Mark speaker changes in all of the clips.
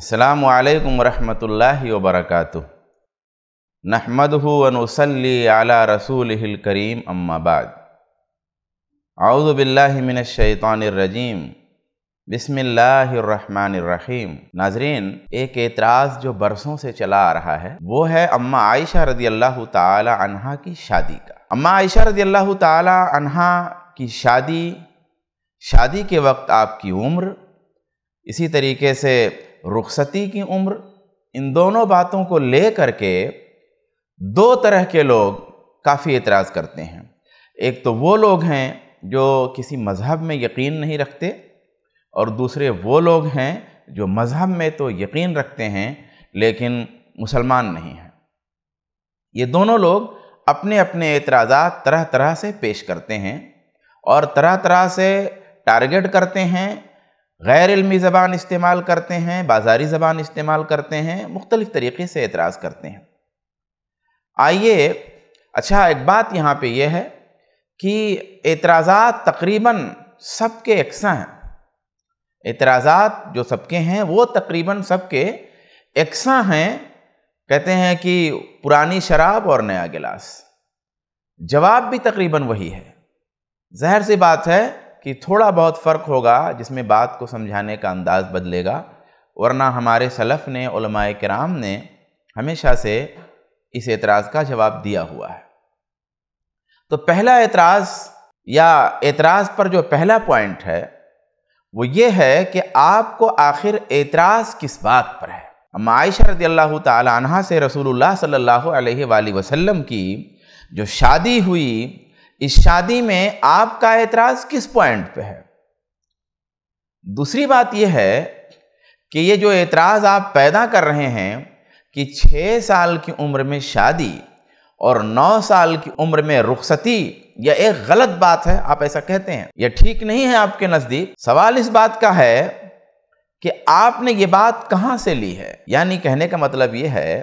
Speaker 1: अस्सलाम वालेकुम रहमतुल्लाहि व बरकातुहू नहमदहु व नुसल्ली अला रसूलिहिल करीम अम्मा बाद औज़ु बिल्लाहि मिनश शैतानिर रजीम बिस्मिल्लाहिर रहमानिर रहीम नाजरीन एक एतराज़ जो बरसों से चला आ रहा है वो है अम्मा आयशा रदी अल्लाह ताला अन्हा की शादी का अम्मा आयशा रदी अल्लाह ताला अन्हा की शादी शादी के वक्त आपकी उम्र इसी तरीके से रुखसती की उम्र इन दोनों बातों को ले करके दो तरह के लोग काफ़ी एतराज़ करते हैं एक तो वो लोग हैं जो किसी मज़हब में यकीन नहीं रखते और दूसरे वो लोग हैं जो मज़हब में तो यकीन रखते हैं लेकिन मुसलमान नहीं हैं ये दोनों लोग अपने अपने एतराज़ा तरह तरह से पेश करते हैं और तरह तरह से टारगेट करते हैं गैर इलमी ज़बान इस्तेमाल करते हैं बाज़ारी ज़बान इस्तेमाल करते हैं मुख्तलिफ़ तरीके से एतराज़ करते हैं आइए अच्छा एक बात यहाँ पर यह है कि एतराज़ा तकरीबन सबके यकसा हैं एतराज़ा जो सबके हैं वो तकरीबन सबके यकसा हैं कहते हैं कि पुरानी शराब और नया गिलास जवाब भी तकरीबन वही है जहर सी बात है कि थोड़ा बहुत फ़र्क होगा जिसमें बात को समझाने का अंदाज़ बदलेगा वरना हमारे सलफ़ ने कराम ने हमेशा से इस एतराज़ का जवाब दिया हुआ है तो पहला एतराज़ या एतराज़ पर जो पहला पॉइंट है वो ये है कि आपको आखिर एतराज़ किस बात पर है हम आयशा रदी अल्लाह तह से रसूलुल्लाह सल्लल्लाहु अलैहि वसल्लम की जो शादी हुई इस शादी में आपका एतराज किस पॉइंट पे है दूसरी बात यह है कि ये जो एतराज आप पैदा कर रहे हैं कि छः साल की उम्र में शादी और नौ साल की उम्र में रुखसती यह एक गलत बात है आप ऐसा कहते हैं यह ठीक नहीं है आपके नज़दीक सवाल इस बात का है कि आपने ये बात कहाँ से ली है यानी कहने का मतलब ये है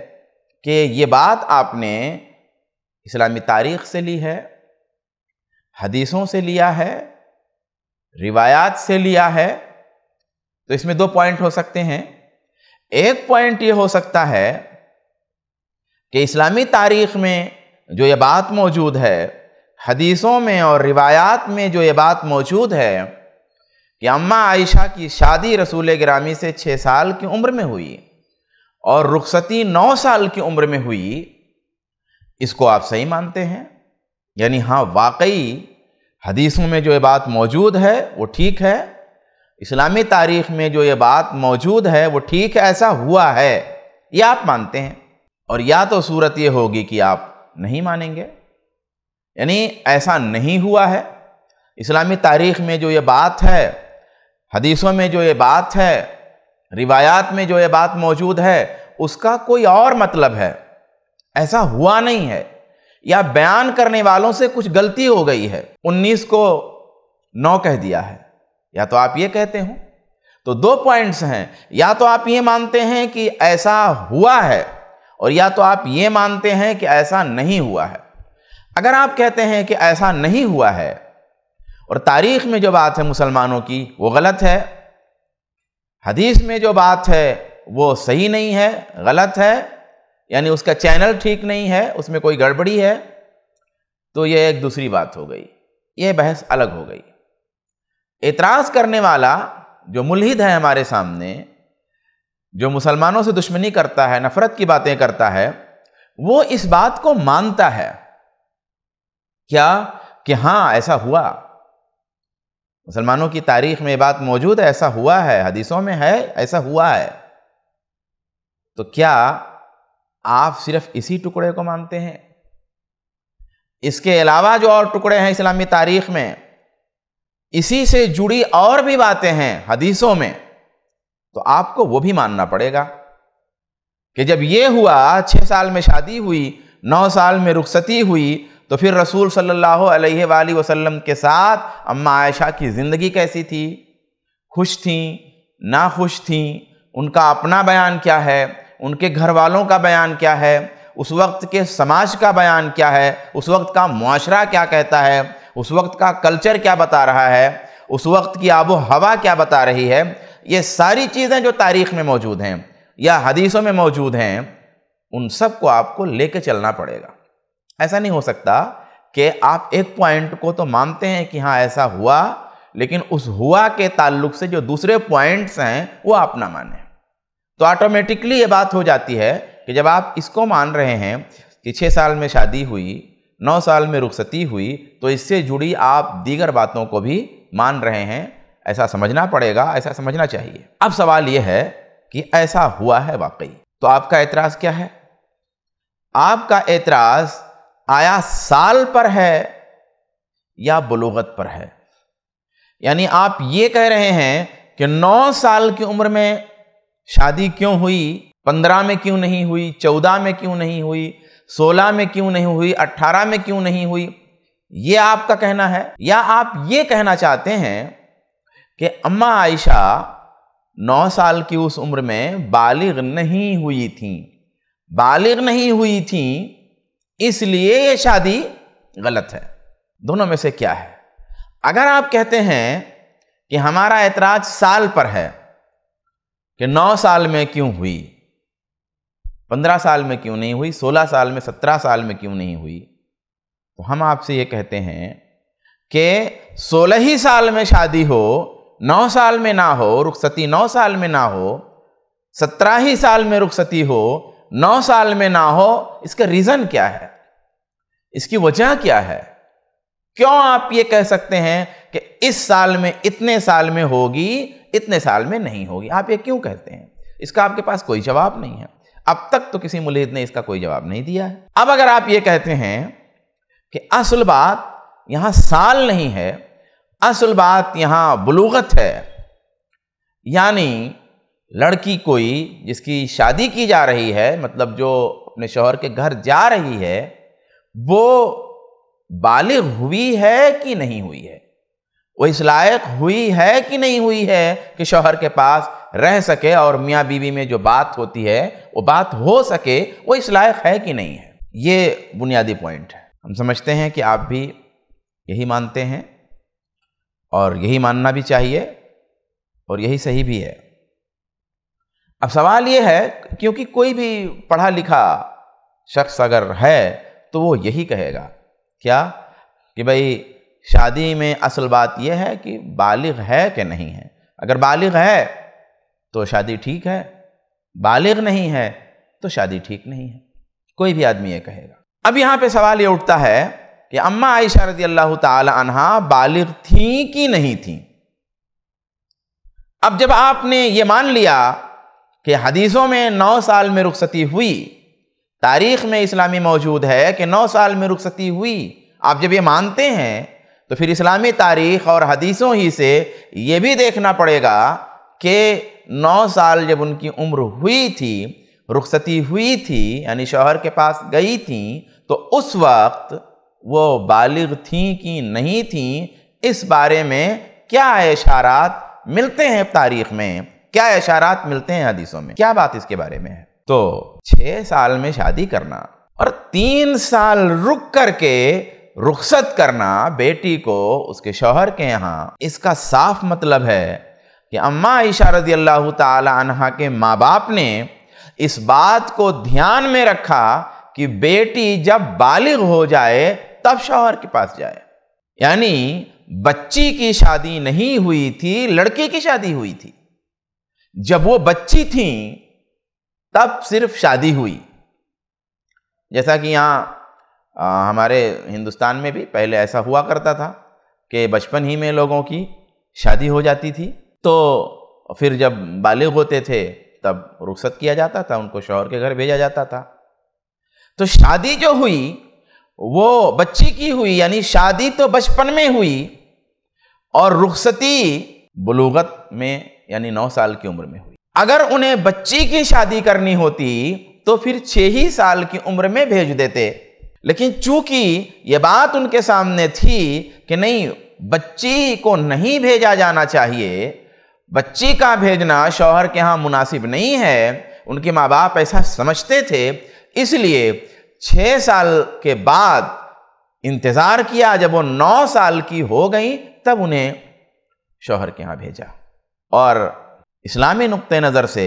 Speaker 1: कि ये बात आपने इस्लामी तारीख से ली है हदीसों से लिया है रिवायात से लिया है तो इसमें दो पॉइंट हो सकते हैं एक पॉइंट ये हो सकता है कि इस्लामी तारीख में जो ये बात मौजूद है हदीसों में और रिवायात में जो ये बात मौजूद है कि अम्मा आयशा की शादी रसूल ग्रामी से छः साल की उम्र में हुई और रुखसती नौ साल की उम्र में हुई इसको आप सही मानते हैं यानी हाँ वाकई हदीसों में जो ये बात मौजूद है वो ठीक है इस्लामी तारीख में जो ये बात मौजूद है वो ठीक है ऐसा हुआ है ये आप मानते हैं और या तो सूरत ये होगी कि आप नहीं मानेंगे यानी ऐसा नहीं हुआ है इस्लामी तारीख में जो ये बात है हदीसों में जो ये बात है रिवायात में जो ये बात मौजूद है उसका कोई और मतलब है ऐसा हुआ नहीं है या बयान करने वालों से कुछ गलती हो गई है 19 को 9 कह दिया है या तो आप ये कहते हो तो दो पॉइंट्स हैं या तो आप ये मानते हैं कि ऐसा हुआ है और या तो आप ये मानते हैं कि ऐसा नहीं हुआ है अगर आप कहते हैं कि ऐसा नहीं हुआ है और तारीख में जो बात है मुसलमानों की वो गलत है हदीस में जो बात है वो सही नहीं है गलत है यानी उसका चैनल ठीक नहीं है उसमें कोई गड़बड़ी है तो यह एक दूसरी बात हो गई यह बहस अलग हो गई एतराज़ करने वाला जो मुलहिद है हमारे सामने जो मुसलमानों से दुश्मनी करता है नफ़रत की बातें करता है वो इस बात को मानता है क्या कि हाँ ऐसा हुआ मुसलमानों की तारीख में ये बात मौजूद है ऐसा हुआ है हदीसों में है ऐसा हुआ है तो क्या आप सिर्फ इसी टुकड़े को मानते हैं इसके अलावा जो और टुकड़े हैं इस्लामी तारीख में इसी से जुड़ी और भी बातें हैं हदीसों में तो आपको वो भी मानना पड़ेगा कि जब ये हुआ छः साल में शादी हुई नौ साल में रुखसती हुई तो फिर रसूल सल्लल्लाहु अलैहि वसल्लम के साथ अम्मा आयशा की ज़िंदगी कैसी थी खुश थी ना खुश थी उनका अपना बयान क्या है उनके घर वालों का बयान क्या है उस वक्त के समाज का बयान क्या है उस वक्त का मुआशरा क्या कहता है उस वक्त का कल्चर क्या बता रहा है उस वक्त की आबो हवा क्या बता रही है ये सारी चीज़ें जो तारीख़ में मौजूद हैं या हदीसों में मौजूद हैं उन सब को आपको कर चलना पड़ेगा ऐसा नहीं हो सकता कि आप एक पॉइंट को तो मानते हैं कि हाँ ऐसा हुआ लेकिन उस हुआ के ताल्लुक से जो दूसरे पॉइंट्स हैं वो आप ना माने तो ऑटोमेटिकली ये बात हो जाती है कि जब आप इसको मान रहे हैं कि छः साल में शादी हुई नौ साल में रुखसती हुई तो इससे जुड़ी आप दीगर बातों को भी मान रहे हैं ऐसा समझना पड़ेगा ऐसा समझना चाहिए अब सवाल यह है कि ऐसा हुआ है वाकई तो आपका एतराज़ क्या है आपका एतराज़ आया साल पर है या बलोगत पर है यानी आप ये कह रहे हैं कि नौ साल की उम्र में शादी क्यों हुई पंद्रह में क्यों नहीं हुई चौदह में क्यों नहीं हुई सोलह में क्यों नहीं हुई अट्ठारह में क्यों नहीं हुई ये आपका कहना है या आप ये कहना चाहते हैं कि अम्मा आयशा नौ साल की उस उम्र में बालिग नहीं हुई थी बालिग नहीं हुई थी इसलिए ये शादी गलत है दोनों में से क्या है अगर आप कहते हैं कि हमारा ऐतराज साल पर है कि नौ साल में क्यों हुई पंद्रह साल में क्यों नहीं हुई सोलह साल में सत्रह साल में क्यों नहीं हुई तो हम आपसे ये कहते हैं कि सोलह ही साल में शादी हो नौ साल में ना हो रुखसती नौ साल में ना हो सत्रह ही साल में रुखसती हो नौ साल में ना हो इसका रीज़न क्या है इसकी वजह क्या है क्यों आप ये कह सकते हैं कि इस साल में इतने साल में होगी इतने साल में नहीं होगी आप ये क्यों कहते हैं इसका आपके पास कोई जवाब नहीं है अब तक तो किसी मुलिद ने इसका कोई जवाब नहीं दिया है अब अगर आप ये कहते हैं कि असल बात यहां साल नहीं है असल बात यहां बलूगत है यानी लड़की कोई जिसकी शादी की जा रही है मतलब जो अपने शोहर के घर जा रही है वो बालिग हुई है कि नहीं हुई है वो इस लायक हुई है कि नहीं हुई है कि शोहर के पास रह सके और मियाँ बीवी में जो बात होती है वो बात हो सके वो इस लायक है कि नहीं है ये बुनियादी पॉइंट है हम समझते हैं कि आप भी यही मानते हैं और यही मानना भी चाहिए और यही सही भी है अब सवाल ये है क्योंकि कोई भी पढ़ा लिखा शख्स अगर है तो वो यही कहेगा क्या कि भाई शादी में असल बात यह है कि बालिग है कि नहीं है अगर बालिग है तो शादी ठीक है बालिग नहीं है तो शादी ठीक नहीं है कोई भी आदमी ये कहेगा अब यहाँ पे सवाल ये उठता है कि अम्मा आयशा रदी अल्लाह तहा बालिग थी कि नहीं थी अब जब आपने ये मान लिया कि हदीसों में नौ साल में रुखसती हुई तारीख में इस्लामी मौजूद है कि नौ साल में रुखसती हुई आप जब ये मानते हैं तो फिर इस्लामी तारीख और हदीसों ही से ये भी देखना पड़ेगा कि नौ साल जब उनकी उम्र हुई थी रुखसती हुई थी यानी शोहर के पास गई थी तो उस वक्त वो बालिग थी कि नहीं थी इस बारे में क्या इशारात मिलते हैं तारीख में क्या इशारात मिलते हैं हदीसों में क्या बात इसके बारे में है तो छः साल में शादी करना और तीन साल रुक करके रुखसत करना बेटी को उसके शोहर के यहाँ इसका साफ मतलब है कि अम्मा ईशा रजी अल्लाह तहा के माँ बाप ने इस बात को ध्यान में रखा कि बेटी जब बालिग हो जाए तब शोहर के पास जाए यानी बच्ची की शादी नहीं हुई थी लड़के की शादी हुई थी जब वो बच्ची थी तब सिर्फ शादी हुई जैसा कि यहाँ आ, हमारे हिंदुस्तान में भी पहले ऐसा हुआ करता था कि बचपन ही में लोगों की शादी हो जाती थी तो फिर जब बालिग होते थे तब रुख्सत किया जाता था उनको शौहर के घर भेजा जाता था तो शादी जो हुई वो बच्ची की हुई यानी शादी तो बचपन में हुई और रुखसती बलूगत में यानी नौ साल की उम्र में हुई अगर उन्हें बच्ची की शादी करनी होती तो फिर छः ही साल की उम्र में भेज देते लेकिन चूंकि ये बात उनके सामने थी कि नहीं बच्ची को नहीं भेजा जाना चाहिए बच्ची का भेजना शौहर के यहाँ मुनासिब नहीं है उनके माँ बाप ऐसा समझते थे इसलिए छः साल के बाद इंतज़ार किया जब वो नौ साल की हो गई तब उन्हें शौहर के यहाँ भेजा और इस्लामी नुक़ नज़र से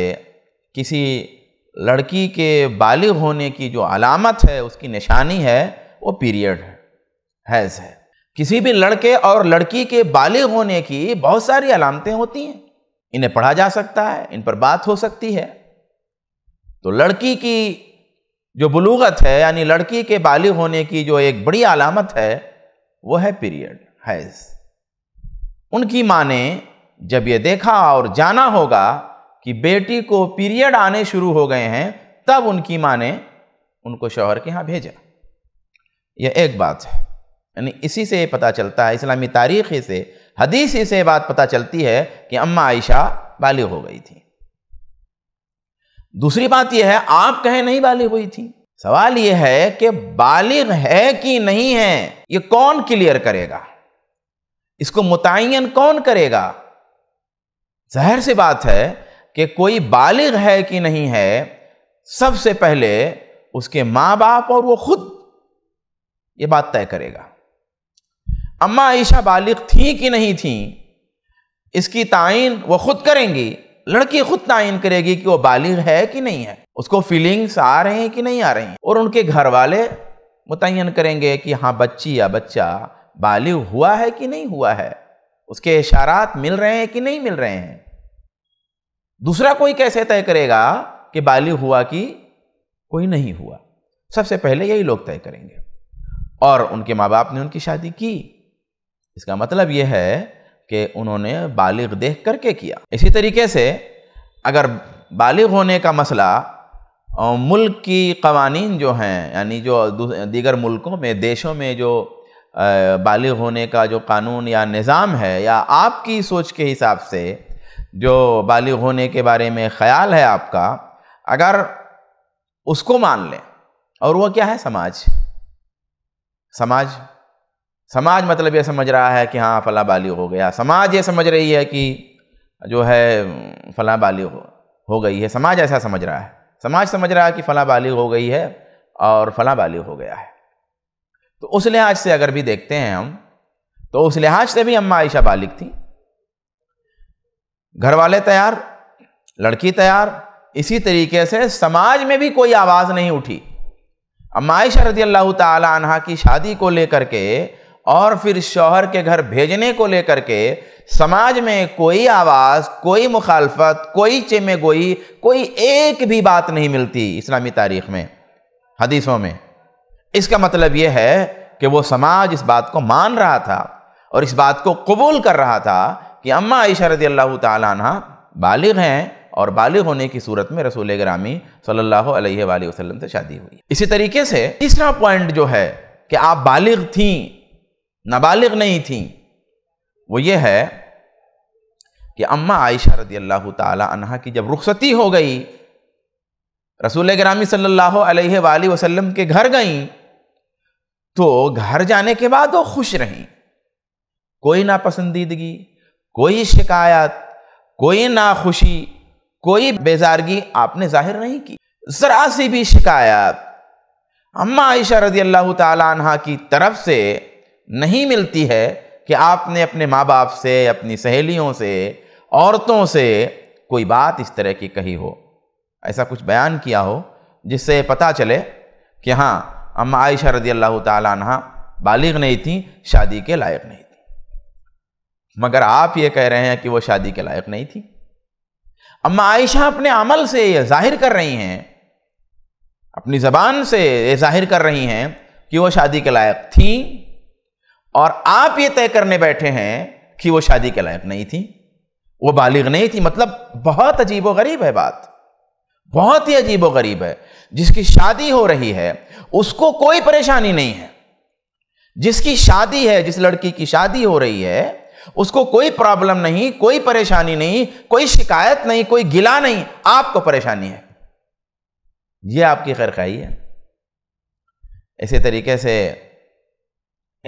Speaker 1: किसी लड़की के बालिग होने की जो अलामत है उसकी निशानी है वो पीरियड है हैज़ है किसी भी लड़के और लड़की के बालिग होने की बहुत सारी अलामतें होती हैं इन्हें पढ़ा जा सकता है इन पर बात हो सकती है तो लड़की की जो बलूगत है यानी लड़की के बालिग होने की जो एक बड़ी अलामत है वो है पीरियड हैज़ उनकी माँ ने जब ये देखा और जाना होगा कि बेटी को पीरियड आने शुरू हो गए हैं तब उनकी माँ ने उनको शौहर के यहाँ भेजा यह एक बात है यानी इसी से पता चलता है इस्लामी तारीख से हदीस से बात पता चलती है कि अम्मा आयशा बालिग हो गई थी दूसरी बात यह है आप कहें नहीं बालिग हुई थी सवाल यह है कि बालिग है कि नहीं है यह कौन क्लियर करेगा इसको मुतन कौन करेगा जहर सी बात है कि कोई बालिग है कि नहीं है सबसे पहले उसके माँ बाप और वो खुद ये बात तय करेगा अम्मा आयशा बालिग थी कि नहीं थी इसकी तयन वो खुद करेंगी लड़की खुद तयन करेगी कि वो बालिग है कि नहीं है उसको फीलिंग्स आ रहे हैं कि नहीं आ रही हैं और उनके घर वाले मुतन करेंगे कि हाँ बच्ची या बच्चा बालिग हुआ है कि नहीं हुआ है उसके इशारात मिल रहे हैं कि नहीं मिल रहे हैं दूसरा कोई कैसे तय करेगा कि बालिग हुआ कि कोई नहीं हुआ सबसे पहले यही लोग तय करेंगे और उनके माँ बाप ने उनकी शादी की इसका मतलब यह है कि उन्होंने बालिग देख करके किया इसी तरीके से अगर बालिग होने का मसला मुल्क की कवानीन जो हैं यानी जो दीगर मुल्कों में देशों में जो बालिग होने का जो कानून या निज़ाम है या आपकी सोच के हिसाब से जो बालिग होने के बारे में ख्याल है आपका अगर उसको मान लें और वह क्या है समाज समाज समाज मतलब ये समझ रहा है कि हाँ फला बाली हो गया समाज ये समझ रही है कि जो है फला बाली हो, हो गई है समाज ऐसा समझ रहा है समाज समझ रहा है कि फला बाली हो गई है और फला बाली हो गया है तो उस लिहाज से अगर भी देखते हैं हम तो उस लिहाज से भी अम्मा आयशा बालिग थी घर वाले तैयार लड़की तैयार इसी तरीके से समाज में भी कोई आवाज़ नहीं उठी अमायशा रजी अल्लाह तहा की शादी को लेकर के और फिर शौहर के घर भेजने को लेकर के समाज में कोई आवाज़ कोई मुखालफत कोई चेमे गोई कोई एक भी बात नहीं मिलती इस्लामी तारीख में हदीसों में इसका मतलब यह है कि वो समाज इस बात को मान रहा था और इस बात को कबूल कर रहा था कि अम्मा आयशा रजी अल्लाह तला बालिग हैं और बालिग होने की सूरत में रसूल ग्रामी सल्लल्लाहु अलैहि वसल्लम से शादी हुई इसी तरीके से तीसरा पॉइंट जो है कि आप बालिग थी नाबालिग नहीं थी वो ये है कि अम्मा आयशा रजी अल्लाह तह की जब रुखसती हो गई रसूल ग्रामी सल्लल्लाहु अलैहि वसल्लम के घर गई तो घर जाने के बाद वो खुश रहीं कोई नापसंदीदगी कोई शिकायत कोई नाखुशी कोई बेजारगी आपने जाहिर नहीं की ज़रा सी भी शिकायत अम्मा आयशा रजी अल्लाह तह की तरफ से नहीं मिलती है कि आपने अपने माँ बाप से अपनी सहेलियों से औरतों से कोई बात इस तरह की कही हो ऐसा कुछ बयान किया हो जिससे पता चले कि हाँ अम्मा आयशा रजी अल्लाह तहा बालिग नहीं थी शादी के लायक नहीं मगर आप ये कह रहे हैं कि वो शादी के लायक नहीं थी अम्मा आयशा अपने अमल से यह जाहिर कर रही हैं अपनी ज़बान से ये जाहिर कर रही हैं कि वो शादी के लायक थी और आप ये तय करने बैठे हैं कि वो शादी के लायक नहीं थी वो बालिग नहीं थी मतलब बहुत अजीब व गरीब है बात बहुत ही अजीब व गरीब है जिसकी शादी हो रही है उसको कोई परेशानी नहीं है जिसकी शादी है जिस लड़की की शादी हो रही है उसको कोई प्रॉब्लम नहीं कोई परेशानी नहीं कोई शिकायत नहीं कोई गिला नहीं आपको परेशानी है ये आपकी खैर खाई है इसी तरीके से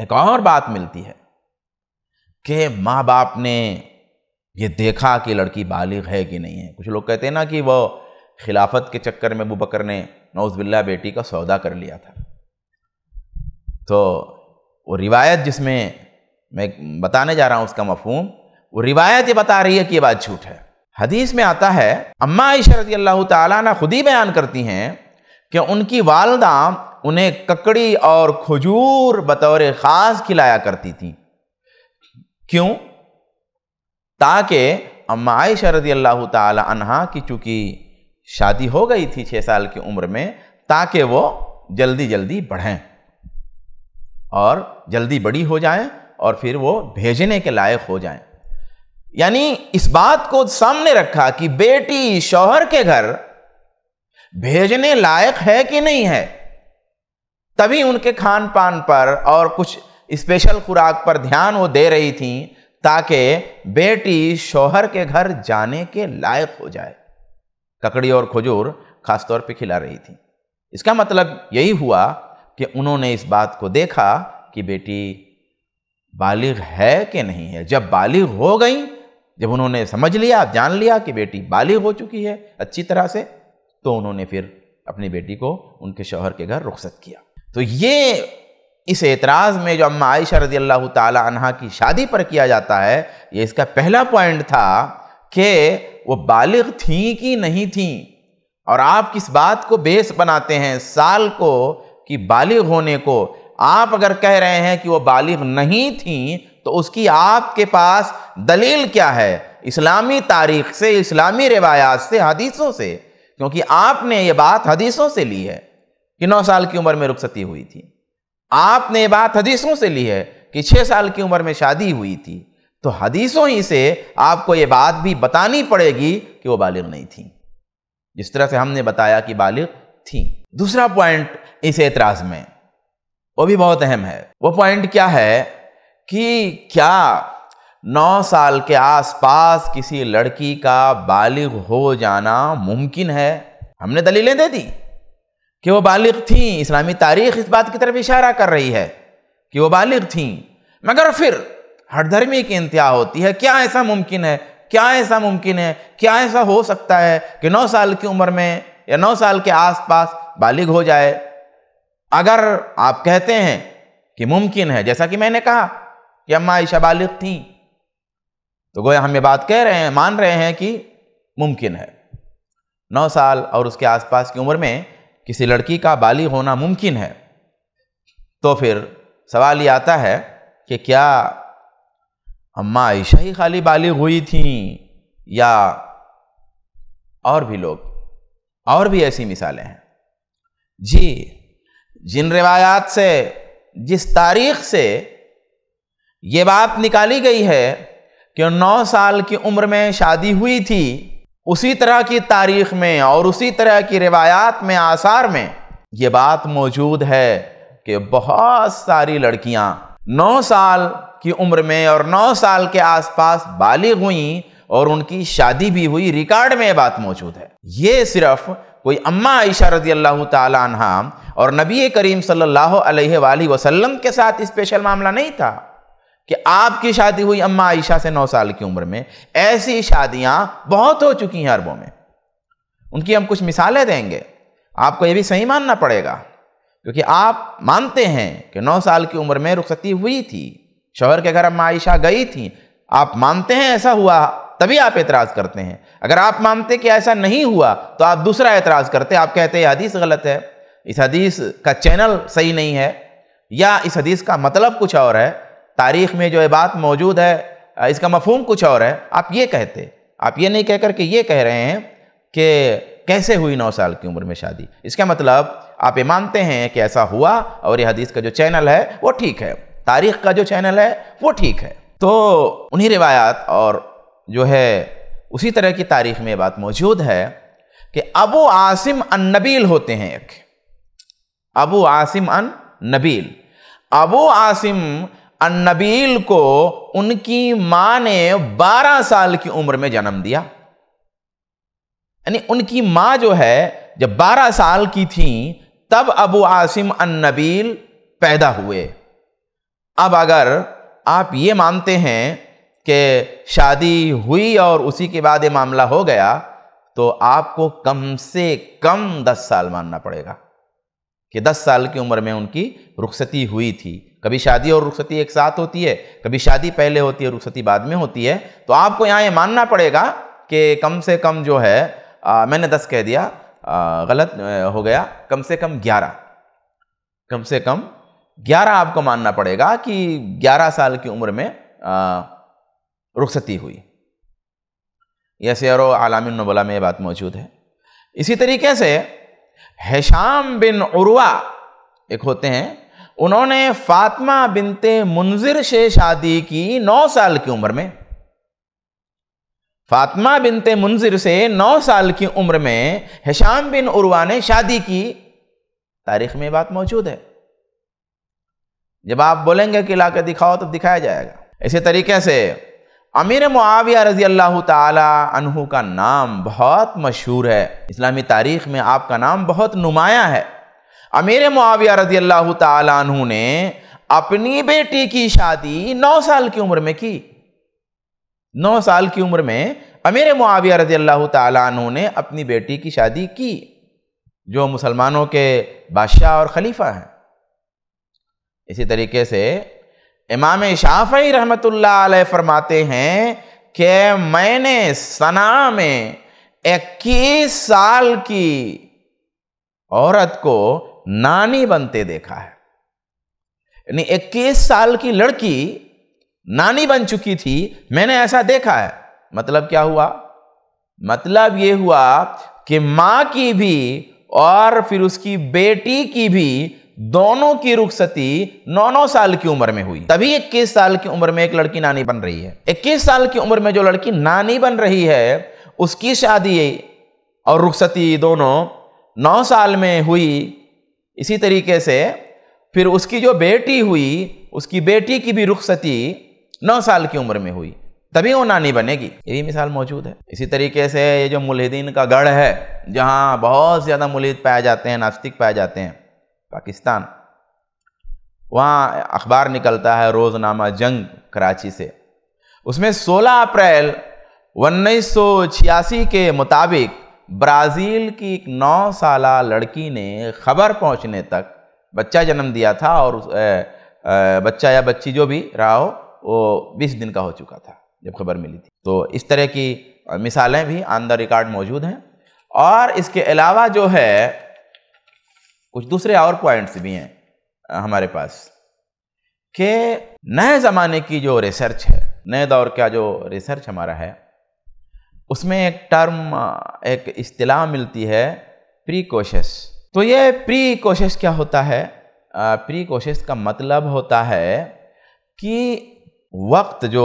Speaker 1: एक और बात मिलती है कि माँ बाप ने ये देखा कि लड़की बालिग है कि नहीं है कुछ लोग कहते हैं ना कि वो खिलाफत के चक्कर में अबू बकर ने नौजबिल्ला बेटी का सौदा कर लिया था तो वो रिवायत जिसमें मैं बताने जा रहा हूं उसका मफहम वो रिवायत ये बता रही है कि ये बात झूठ है हदीस में आता है अम्मा इशरत अल्लाह ताला खुद ही बयान करती हैं कि उनकी वालदा उन्हें ककड़ी और खजूर बतौर ख़ास खिलाया करती थी क्यों ताकि अम्मा आयशा अल्लाह तहा की चूँकि शादी हो गई थी छः साल की उम्र में ताकि वो जल्दी जल्दी बढ़ें और जल्दी बड़ी हो जाएं और फिर वो भेजने के लायक हो जाएं यानी इस बात को सामने रखा कि बेटी शौहर के घर भेजने लायक है कि नहीं है तभी उनके खान पान पर और कुछ स्पेशल खुराक पर ध्यान वो दे रही थी ताकि बेटी शौहर के घर जाने के लायक हो जाए ककड़ी और खजूर खासतौर पे खिला रही थी इसका मतलब यही हुआ कि उन्होंने इस बात को देखा कि बेटी बालिग है कि नहीं है जब बालिग हो गई जब उन्होंने समझ लिया जान लिया कि बेटी बालिग हो चुकी है अच्छी तरह से तो उन्होंने फिर अपनी बेटी को उनके शौहर के घर रुखसत किया तो ये इस एतराज़ में जो अम्मा आयशा रजी अल्लाह तहा की शादी पर किया जाता है ये इसका पहला पॉइंट था कि वो बालिग थी कि नहीं थी और आप किस बात को बेस बनाते हैं साल को कि बालिग होने को आप अगर कह रहे हैं कि वो बालिग नहीं थी तो उसकी आपके पास दलील क्या है इस्लामी तारीख से इस्लामी रिवायात से हदीसों से क्योंकि आपने ये बात हदीसों से ली है कि नौ साल की उम्र में रुखसती हुई थी आपने ये बात हदीसों से ली है कि छः साल की उम्र में शादी हुई थी तो हदीसों ही से आपको ये बात भी बतानी पड़ेगी कि वो बालिग नहीं थी जिस तरह से हमने बताया कि बालिग थी दूसरा पॉइंट इस एतराज़ में वो भी बहुत अहम है वो पॉइंट क्या है कि क्या नौ साल के आसपास किसी लड़की का बालिग हो जाना मुमकिन है हमने दलीलें दे दी कि वो बालिग थी इस्लामी तारीख इस बात की तरफ इशारा कर रही है कि वो बालिग थी मगर फिर हर धर्मी की इंतहा होती है क्या ऐसा मुमकिन है क्या ऐसा मुमकिन है क्या ऐसा हो सकता है कि नौ साल की उम्र में या नौ साल के आसपास बालिग हो जाए अगर आप कहते हैं कि मुमकिन है जैसा कि मैंने कहा कि अम्मा आयशा बालिग थी तो गोया हम ये बात कह रहे हैं मान रहे हैं कि मुमकिन है नौ साल और उसके आसपास की उम्र में किसी लड़की का बालिग होना मुमकिन है तो फिर सवाल ये आता है कि क्या अम्मा आयशा ही खाली बालिग हुई थी या और भी लोग और भी ऐसी मिसालें हैं जी जिन रिवायात से जिस तारीख से ये बात निकाली गई है कि नौ साल की उम्र में शादी हुई थी उसी तरह की तारीख में और उसी तरह की रिवायात में आसार में ये बात मौजूद है कि बहुत सारी लड़कियां नौ साल की उम्र में और नौ साल के आसपास बालिग हुई और उनकी शादी भी हुई रिकॉर्ड में ये बात मौजूद है ये सिर्फ कोई अम्मा आयशा रजी अल्लाह तहा और नबी करीम सल्लल्लाहु अलैहि वसल्लम के साथ स्पेशल मामला नहीं था कि आपकी शादी हुई अम्मा आयशा से नौ साल की उम्र में ऐसी शादियां बहुत हो चुकी हैं अरबों में उनकी हम कुछ मिसालें देंगे आपको ये भी सही मानना पड़ेगा क्योंकि आप मानते हैं कि नौ साल की उम्र में रुखसती हुई थी शोहर के घर अम्मा आयशा गई थी आप मानते हैं ऐसा हुआ तभी आप एतराज़ करते हैं अगर आप मानते कि ऐसा नहीं हुआ तो आप दूसरा एतराज़ करते आप कहते हदीस गलत है इस हदीस का चैनल सही नहीं है या इस हदीस का मतलब कुछ और है तारीख में जो ये बात मौजूद है इसका मफहम कुछ और है आप ये कहते आप ये नहीं कहकर के ये कह रहे हैं कि कैसे हुई नौ साल की उम्र में शादी इसका मतलब आप ये मानते हैं कि ऐसा हुआ और ये हदीस का जो चैनल है वो ठीक है तारीख का जो चैनल है वो ठीक है तो उन्हीं रिवायात और जो है उसी तरह की तारीख में बात मौजूद है कि अबू आसिम अन नबील होते हैं एक अबू आसिम अन नबील अबू आसिम अन नबील को उनकी माँ ने 12 साल की उम्र में जन्म दिया यानी उनकी माँ जो है जब 12 साल की थी तब अबू आसिम अन नबील पैदा हुए अब अगर आप ये मानते हैं कि शादी हुई और उसी के बाद ये मामला हो गया तो आपको कम से कम दस साल मानना पड़ेगा कि दस साल की उम्र में उनकी रुखसती हुई थी कभी शादी और रुखसती एक साथ होती है कभी शादी पहले होती है रुखसती बाद में होती है तो आपको यहाँ ये मानना पड़ेगा कि कम से कम जो है आ, मैंने दस कह दिया आ, गलत हो गया कम से कम ग्यारह कम से कम ग्यारह आपको मानना पड़ेगा कि ग्यारह साल की उम्र में आ, रुखसती हुई यह सैर नबला में यह बात मौजूद है इसी तरीके से हैशाम बिन उर्वा एक होते हैं उन्होंने फातिमा बिनते मुंजिर से शादी की नौ साल की उम्र में फातिमा बिनते मुंजिर से नौ साल की उम्र में हैशाम बिन उर्वा ने शादी की तारीख में बात मौजूद है जब आप बोलेंगे कि लाकर दिखाओ तो दिखाया जाएगा इसी तरीके से अमीर मुआविया रजी अल्लाह तहु का नाम बहुत मशहूर है इस्लामी तारीख में आपका नाम बहुत नुमाया है अमीर मुआविया रजी अल्लाह तहु ने अपनी बेटी की शादी नौ साल की उम्र में की नौ साल की उम्र में अमीर मुआविया रजी अल्लाह तहु ने अपनी बेटी की शादी की जो मुसलमानों के बादशाह और खलीफा हैं इसी तरीके से इमाम शाफ़ी रहमत फरमाते हैं कि मैंने सना में इक्कीस साल की औरत को नानी बनते देखा है यानी इक्कीस साल की लड़की नानी बन चुकी थी मैंने ऐसा देखा है मतलब क्या हुआ मतलब ये हुआ कि माँ की भी और फिर उसकी बेटी की भी दोनों की रुखसती नौ नौ साल की उम्र में हुई तभी इक्कीस साल की उम्र में एक लड़की नानी बन रही है इक्कीस साल की उम्र में जो लड़की नानी बन रही है उसकी शादी और रुखसती दोनों नौ साल में हुई इसी तरीके से फिर उसकी जो बेटी हुई उसकी बेटी की भी रुखसती नौ साल की उम्र में हुई तभी वो नानी बनेगी ये भी मिसाल मौजूद है इसी तरीके से ये जो मुलहिदीन का गढ़ है जहाँ बहुत ज़्यादा मुलहिद पाए जाते हैं नास्तिक पाए जाते हैं पाकिस्तान वहाँ अखबार निकलता है रोज़नामा जंग कराची से उसमें 16 अप्रैल उन्नीस के मुताबिक ब्राज़ील की एक नौ साल लड़की ने खबर पहुँचने तक बच्चा जन्म दिया था और ए, ए, बच्चा या बच्ची जो भी रहा हो वो बीस दिन का हो चुका था जब खबर मिली थी तो इस तरह की मिसालें भी आन द रिकॉर्ड मौजूद हैं और इसके अलावा जो है कुछ दूसरे और पॉइंट्स भी हैं हमारे पास कि नए ज़माने की जो रिसर्च है नए दौर का जो रिसर्च हमारा है उसमें एक टर्म एक अतलाह मिलती है प्री कोशिश तो ये प्री कोशिश क्या होता है प्री कोशिश का मतलब होता है कि वक्त जो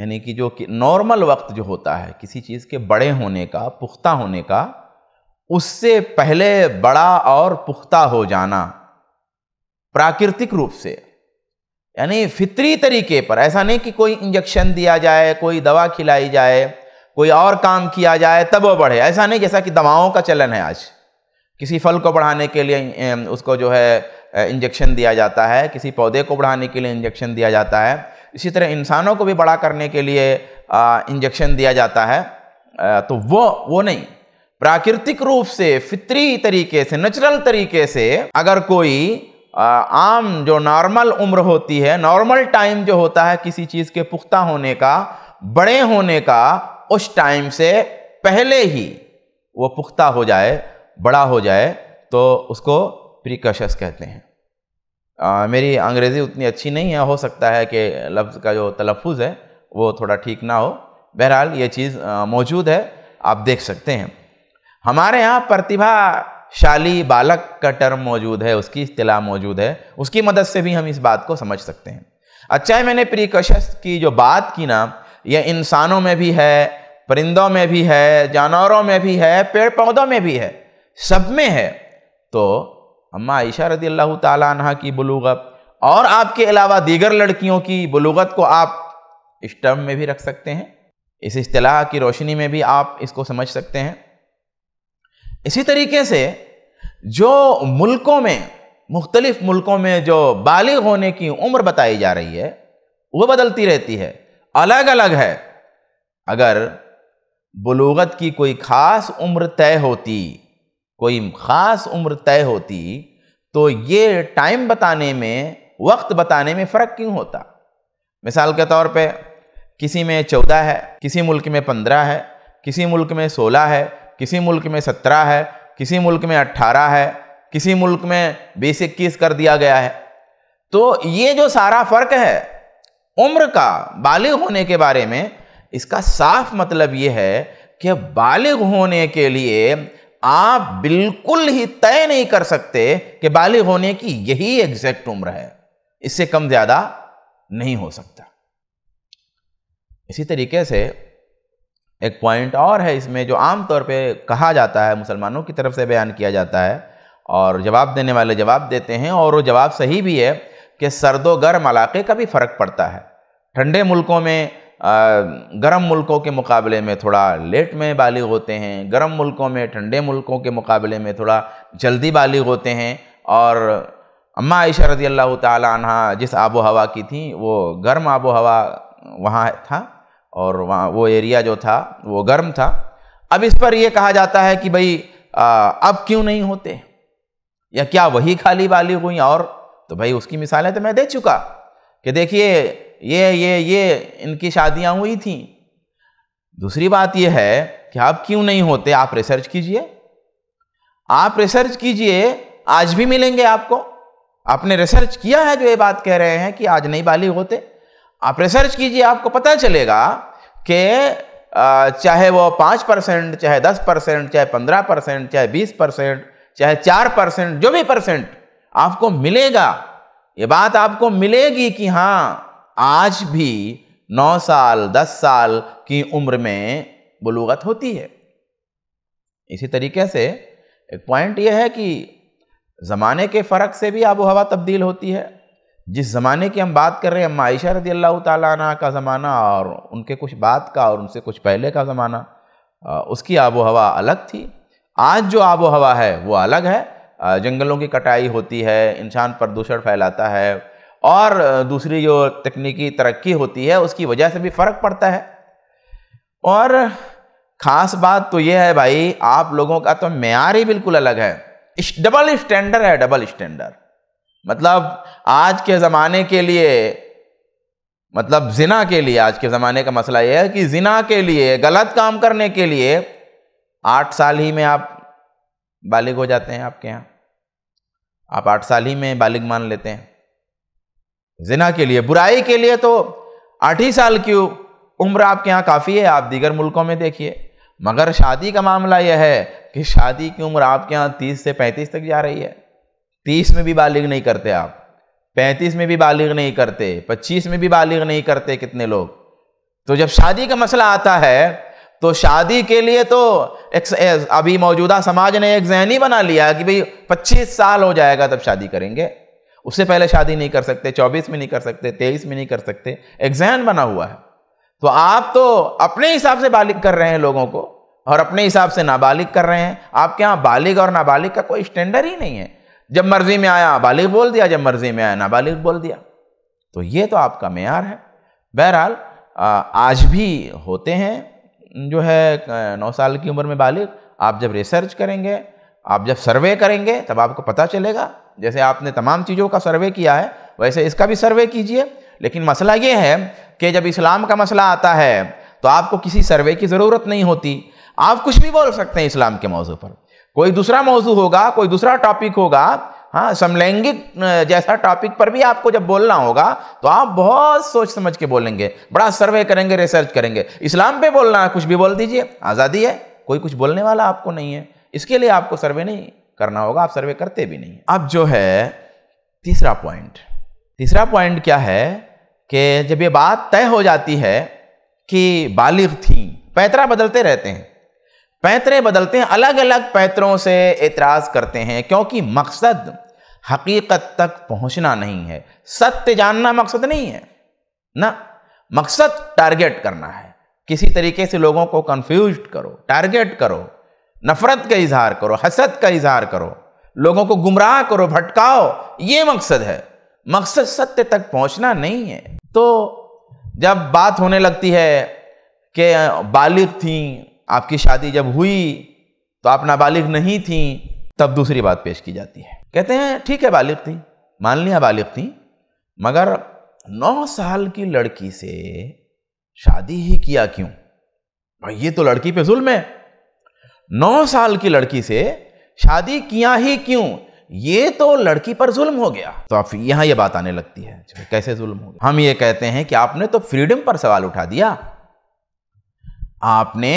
Speaker 1: यानी कि जो नॉर्मल वक्त जो होता है किसी चीज़ के बड़े होने का पुख्ता होने का उससे पहले बड़ा और पुख्ता हो जाना प्राकृतिक रूप से यानी फितरी तरीके पर ऐसा नहीं कि कोई इंजेक्शन दिया जाए कोई दवा खिलाई जाए कोई और काम किया जाए तब वो बढ़े ऐसा नहीं जैसा कि दवाओं का चलन है आज किसी फल को बढ़ाने के लिए उसको जो है इंजेक्शन दिया जाता है किसी पौधे को बढ़ाने के लिए इंजेक्शन दिया जाता है इसी तरह इंसानों को भी बड़ा करने के लिए इंजेक्शन दिया जाता है तो वो वो नहीं प्राकृतिक रूप से फित्री तरीके से नेचुरल तरीके से अगर कोई आम जो नॉर्मल उम्र होती है नॉर्मल टाइम जो होता है किसी चीज़ के पुख्ता होने का बड़े होने का उस टाइम से पहले ही वो पुख्ता हो जाए बड़ा हो जाए तो उसको प्रिकॉशस कहते हैं आ, मेरी अंग्रेज़ी उतनी अच्छी नहीं है हो सकता है कि लफ्ज़ का जो तलफ़ है वो थोड़ा ठीक ना हो बहरहाल ये चीज़ मौजूद है आप देख सकते हैं हमारे यहाँ प्रतिभाशाली बालक का टर्म मौजूद है उसकी इतला मौजूद है उसकी मदद से भी हम इस बात को समझ सकते हैं अच्छा है मैंने प्रिकॉशस की जो बात की ना यह इंसानों में भी है परिंदों में भी है जानवरों में भी है पेड़ पौधों में भी है सब में है तो अम्मा ईशा रदी अल्लाह तह की बलूगत और आपके अलावा दीगर लड़कियों की बलूगत को आप इस टर्म में भी रख सकते हैं इस अतलाह की रोशनी में भी आप इसको समझ सकते हैं इसी तरीके से जो मुल्कों में मुख्तलिफ़ मुल्कों में जो बालिग होने की उम्र बताई जा रही है वो बदलती रहती है अलग अलग है अगर बलूगत की कोई ख़ास उम्र तय होती कोई ख़ास उम्र तय होती तो ये टाइम बताने में वक्त बताने में फ़र्क क्यों होता मिसाल के तौर पे किसी में चौदह है किसी मुल्क में पंद्रह है किसी मुल्क में सोलह है किसी मुल्क में सत्रह है किसी मुल्क में अट्ठारह है किसी मुल्क में बीस इक्कीस कर दिया गया है तो ये जो सारा फ़र्क है उम्र का बालिग होने के बारे में इसका साफ मतलब ये है कि बालिग होने के लिए आप बिल्कुल ही तय नहीं कर सकते कि बालिग होने की यही एग्जैक्ट उम्र है इससे कम ज़्यादा नहीं हो सकता इसी तरीके से एक पॉइंट और है इसमें जो आम तौर पे कहा जाता है मुसलमानों की तरफ से बयान किया जाता है और जवाब देने वाले जवाब देते हैं और वो जवाब सही भी है कि सर्द व गर्म इलाके का भी फ़र्क पड़ता है ठंडे मुल्कों में गर्म मुल्कों के मुकाबले में थोड़ा लेट में बालिग होते हैं गर्म मुल्कों में ठंडे मुल्कों के मुकाबले में थोड़ा जल्दी बालिग होते हैं और अम्मा आयशा रजी अल्लाह तहा जिस आबो हवा की थी वो गर्म आबो हवा वहाँ था और वहाँ वो एरिया जो था वो गर्म था अब इस पर ये कहा जाता है कि भाई अब क्यों नहीं होते या क्या वही खाली वाली हुई और तो भाई उसकी मिसालें तो मैं दे चुका कि देखिए ये ये ये इनकी शादियां हुई थी दूसरी बात यह है कि आप क्यों नहीं होते आप रिसर्च कीजिए आप रिसर्च कीजिए आज भी मिलेंगे आपको आपने रिसर्च किया है जो ये बात कह रहे हैं कि आज नहीं बालिग होते आप रिसर्च कीजिए आपको पता चलेगा कि चाहे वो पाँच परसेंट चाहे दस परसेंट चाहे पंद्रह परसेंट चाहे बीस परसेंट चाहे चार परसेंट जो भी परसेंट आपको मिलेगा ये बात आपको मिलेगी कि हाँ आज भी नौ साल दस साल की उम्र में बलूगत होती है इसी तरीके से एक पॉइंट यह है कि ज़माने के फ़र्क से भी आबो हवा तब्दील होती है जिस ज़माने की हम बात कर रहे हैं अम्मा आयशा रदी अल्लाह तला का ज़माना और उनके कुछ बात का और उनसे कुछ पहले का ज़माना उसकी आबो हवा अलग थी आज जो आबो हवा है वो अलग है जंगलों की कटाई होती है इंसान प्रदूषण फैलाता है और दूसरी जो तकनीकी तरक्की होती है उसकी वजह से भी फ़र्क पड़ता है और ख़ास बात तो ये है भाई आप लोगों का तो मैार ही बिल्कुल अलग है डबल स्टैंडर्ड है डबल स्टैंडर्ड मतलब आज के ज़माने के लिए मतलब जिना के लिए आज के ज़माने का मसला यह है कि जिना के लिए गलत काम करने के लिए आठ साल ही में आप बालिग हो जाते हैं आपके यहाँ आप आठ साल ही में बालिग मान लेते हैं जिना के लिए बुराई के लिए तो आठ ही साल की उम्र आपके यहाँ काफ़ी है आप दीगर मुल्कों में देखिए मगर शादी का मामला यह है कि शादी की उम्र आपके यहाँ तीस से पैंतीस तक जा रही है तीस में भी बालिग नहीं करते आप पैंतीस में भी बालिग नहीं करते पच्चीस में भी बालिग नहीं करते कितने लोग तो जब शादी का मसला आता है तो शादी के लिए तो एक, अभी मौजूदा समाज ने एक जहन ही बना लिया कि भाई पच्चीस साल हो जाएगा तब शादी करेंगे उससे पहले शादी नहीं कर सकते चौबीस में नहीं कर सकते तेईस में नहीं कर सकते एक जहन बना हुआ है तो आप तो अपने हिसाब से बालिग कर रहे हैं लोगों को और अपने हिसाब से नाबालिग कर रहे हैं आपके यहाँ बालिग और नाबालिग का कोई स्टैंडर्ड ही नहीं है जब मर्जी में आया बालिग बोल दिया जब मर्जी में आया नाबालिग बोल दिया तो ये तो आपका मैार है बहरहाल आज भी होते हैं जो है नौ साल की उम्र में बालिग आप जब रिसर्च करेंगे आप जब सर्वे करेंगे तब आपको पता चलेगा जैसे आपने तमाम चीज़ों का सर्वे किया है वैसे इसका भी सर्वे कीजिए लेकिन मसला ये है कि जब इस्लाम का मसला आता है तो आपको किसी सर्वे की ज़रूरत नहीं होती आप कुछ भी बोल सकते हैं इस्लाम के मौजू पर कोई दूसरा मौजू होगा कोई दूसरा टॉपिक होगा हाँ समलैंगिक जैसा टॉपिक पर भी आपको जब बोलना होगा तो आप बहुत सोच समझ के बोलेंगे बड़ा सर्वे करेंगे रिसर्च करेंगे इस्लाम पे बोलना है कुछ भी बोल दीजिए आज़ादी है कोई कुछ बोलने वाला आपको नहीं है इसके लिए आपको सर्वे नहीं करना होगा आप सर्वे करते भी नहीं अब जो है तीसरा पॉइंट तीसरा पॉइंट क्या है कि जब ये बात तय हो जाती है कि बालिग थी पैतरा बदलते रहते हैं पैतरे बदलते हैं अलग अलग पैतरों से एतराज़ करते हैं क्योंकि मकसद हकीकत तक पहुंचना नहीं है सत्य जानना मकसद नहीं है ना मकसद टारगेट करना है किसी तरीके से लोगों को कंफ्यूज करो टारगेट करो नफरत का इजहार करो हसद का इजहार करो लोगों को गुमराह करो भटकाओ ये मकसद है मकसद सत्य तक पहुंचना नहीं है तो जब बात होने लगती है कि बालिग थी आपकी शादी जब हुई तो आप नाबालिग नहीं थी तब दूसरी बात पेश की जाती है कहते हैं ठीक है बालिग थी मान लिया बालिग थी मगर नौ साल की लड़की से शादी ही किया क्यों भाई ये तो लड़की पे जुल्म है नौ साल की लड़की से शादी किया ही क्यों ये तो लड़की पर जुल्म हो गया तो आप यहां ये बात आने लगती है कैसे जुल्म हो गया हम ये कहते हैं कि आपने तो फ्रीडम पर सवाल उठा दिया आपने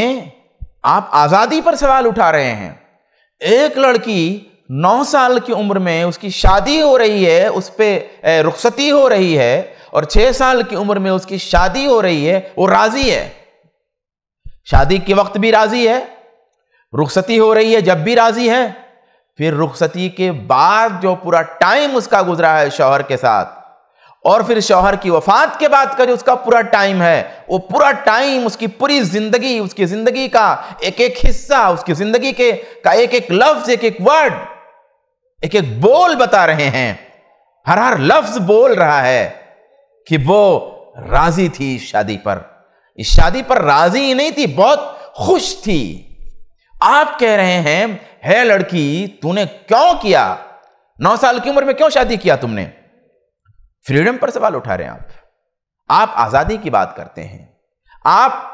Speaker 1: आप आज़ादी पर सवाल उठा रहे हैं एक लड़की नौ साल की उम्र में उसकी शादी हो रही है उस पर रुखसती हो रही है और छह साल की उम्र में उसकी शादी हो रही है वो राज़ी है शादी के वक्त भी राज़ी है रुखसती हो रही है जब भी राज़ी है फिर रुखसती के बाद जो पूरा टाइम उसका गुजरा है शौहर के साथ और फिर शौहर की वफात के बाद का जो उसका पूरा टाइम है वो पूरा टाइम उसकी पूरी ज़िंदगी उसकी ज़िंदगी का एक एक हिस्सा उसकी ज़िंदगी के का एक एक लफ्ज़ एक एक वर्ड एक एक बोल बता रहे हैं हर हर लफ्ज़ बोल रहा है कि वो राज़ी थी शादी पर इस शादी पर राज़ी ही नहीं थी बहुत खुश थी आप कह रहे हैं है लड़की तूने क्यों किया नौ साल की उम्र में क्यों शादी किया तुमने फ्रीडम पर सवाल उठा रहे हैं आप आप आज़ादी की बात करते हैं आप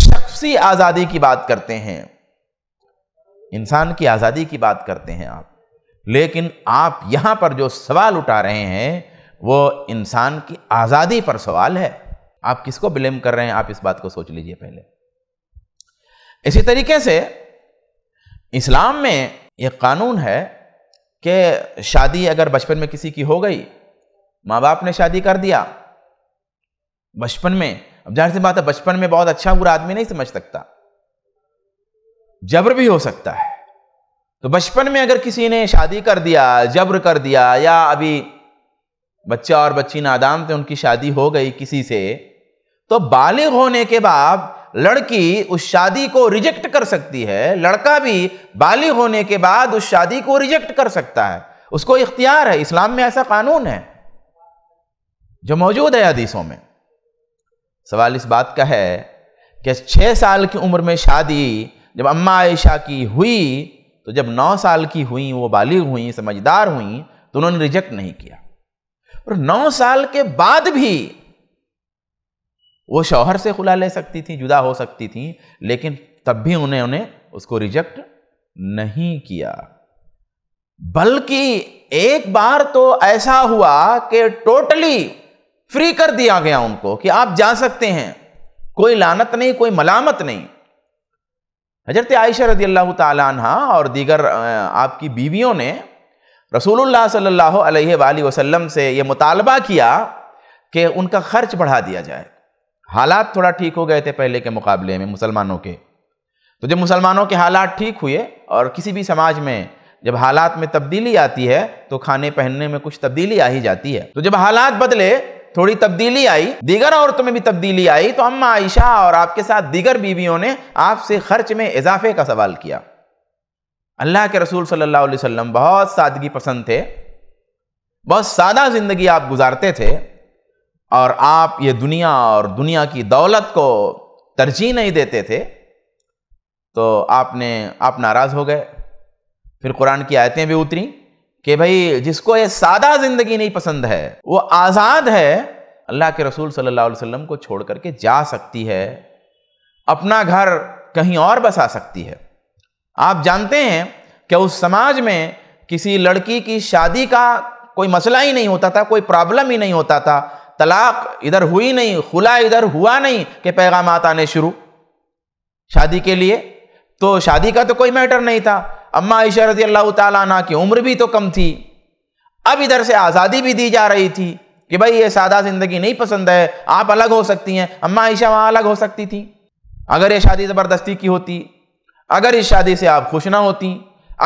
Speaker 1: शख्सी आज़ादी की बात करते हैं इंसान की आज़ादी की बात करते हैं आप लेकिन आप यहां पर जो सवाल उठा रहे हैं वो इंसान की आज़ादी पर सवाल है आप किसको ब्लेम कर रहे हैं आप इस बात को सोच लीजिए पहले इसी तरीके से इस्लाम में ये कानून है कि शादी अगर बचपन में किसी की हो गई माँ बाप ने शादी कर दिया बचपन में अब जाहिर सी बात है बचपन में बहुत अच्छा बुरा आदमी नहीं समझ सकता जबर भी हो सकता है तो बचपन में अगर किसी ने शादी कर दिया जबर कर दिया या अभी बच्चा और बच्ची नादान थे उनकी शादी हो गई किसी से तो बालिग होने के बाद लड़की उस शादी को रिजेक्ट कर सकती है लड़का भी बालिग होने के बाद उस शादी को रिजेक्ट कर सकता है उसको इख्तियार है इस्लाम में ऐसा कानून है जो मौजूद है हदीसों में सवाल इस बात का है कि छः साल की उम्र में शादी जब अम्मा आयशा की हुई तो जब नौ साल की हुई वो बालिग हुई समझदार हुई तो उन्होंने रिजेक्ट नहीं किया और नौ साल के बाद भी वो शौहर से खुला ले सकती थी जुदा हो सकती थी लेकिन तब भी उन्हें उन्हें उसको रिजेक्ट नहीं किया बल्कि एक बार तो ऐसा हुआ कि टोटली फ्री कर दिया गया उनको कि आप जा सकते हैं कोई लानत नहीं कोई मलामत नहीं हजरत आयशा रजी अल्लाह तहा और दीगर आपकी बीवियों ने रसूलुल्लाह सल्लल्लाहु अलैहि वसल्लम से ये मुतालबा किया कि उनका खर्च बढ़ा दिया जाए हालात थोड़ा ठीक हो गए थे पहले के मुकाबले में मुसलमानों के तो जब मुसलमानों के हालात ठीक हुए और किसी भी समाज में जब हालात में तब्दीली आती है तो खाने पहनने में कुछ तब्दीली आ ही जाती है तो जब हालात बदले थोड़ी तब्दीली आई दीगर औरतों में भी तब्दीली आई तो अम्मा आयशा और आपके साथ दीगर बीवियों ने आपसे खर्च में इजाफे का सवाल किया अल्लाह के रसूल सल्लल्लाहु अलैहि वसल्लम बहुत सादगी पसंद थे बहुत सादा ज़िंदगी आप गुजारते थे और आप ये दुनिया और दुनिया की दौलत को तरजीह नहीं देते थे तो आपने आप नाराज़ हो गए फिर कुरान की आयतें भी उतरी कि भाई जिसको ये सादा जिंदगी नहीं पसंद है वो आज़ाद है अल्लाह के रसूल सल्लल्लाहु अलैहि वसल्लम को छोड़ करके जा सकती है अपना घर कहीं और बसा सकती है आप जानते हैं कि उस समाज में किसी लड़की की शादी का कोई मसला ही नहीं होता था कोई प्रॉब्लम ही नहीं होता था तलाक इधर हुई नहीं खुला इधर हुआ नहीं कि पैगाम आने शुरू शादी के लिए तो शादी का तो कोई मैटर नहीं था अम्मा आयशा रजी अल्लाह तला की उम्र भी तो कम थी अब इधर से आज़ादी भी दी जा रही थी कि भाई ये सादा ज़िंदगी नहीं पसंद है आप अलग हो सकती हैं अम्मा आयशा वहाँ अलग हो सकती थी अगर ये शादी ज़बरदस्ती की होती अगर इस शादी से आप खुश ना होती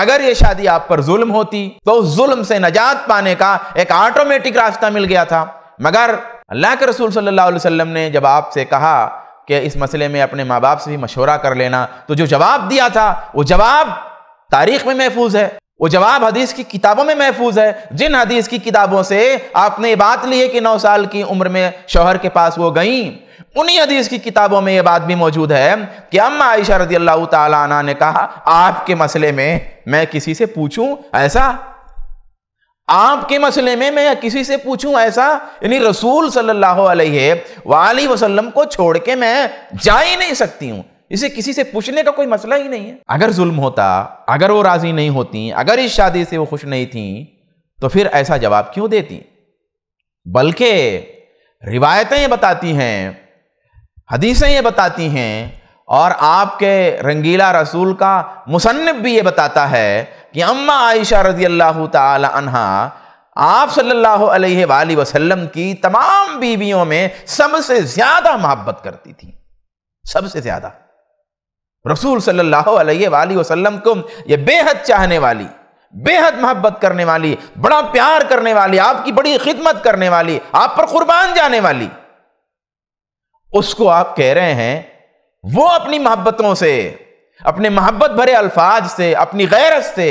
Speaker 1: अगर ये शादी आप पर जुल्म होती तो उस जुल्म से नजात पाने का एक ऑटोमेटिक रास्ता मिल गया था मगर अल्लाह के रसूल सल्लल्लाहु अलैहि वसल्लम ने जब आपसे कहा कि इस मसले में अपने माँ बाप से भी मशवरा कर लेना तो जो जवाब दिया था वो जवाब तारीख में महफूज है वो जवाब हदीस की किताबों में महफूज है जिन हदीस की किताबों से आपने ये बात ली है कि नौ साल की उम्र में शोहर के पास वो गई उन्हीं हदीस की किताबों में ये बात भी मौजूद है कि अम्मा आयशा रजी अल्लाह ने कहा आपके मसले में मैं किसी से पूछूं ऐसा आपके मसले में मैं किसी से पूछूं ऐसा यानी रसूल सल्लल्लाहु अलैहि वसल्लम को छोड़ के मैं जा ही नहीं सकती हूं इसे किसी से पूछने का कोई मसला ही नहीं है अगर जुल्म होता अगर वो राज़ी नहीं होती अगर इस शादी से वो खुश नहीं थी तो फिर ऐसा जवाब क्यों देती बल्कि रिवायतें ये बताती हैं हदीसें ये बताती हैं और आपके रंगीला रसूल का मुसन्फ़ भी ये बताता है कि अम्मा आयशा रजी अल्लाह तहा आप सल्लल्लाहु अलैहि वसल्लम की तमाम बीवियों में सबसे ज़्यादा मोहब्बत करती थी सबसे ज़्यादा रसूल सल्लल्लाहु अलैहि वसल्लम को ये बेहद चाहने वाली बेहद मोहब्बत करने वाली बड़ा प्यार करने वाली आपकी बड़ी खिदमत करने वाली आप पर कुर्बान जाने वाली उसको आप कह रहे हैं वो अपनी मोहब्बतों से अपने मोहब्बत भरे अल्फाज से अपनी गैरत से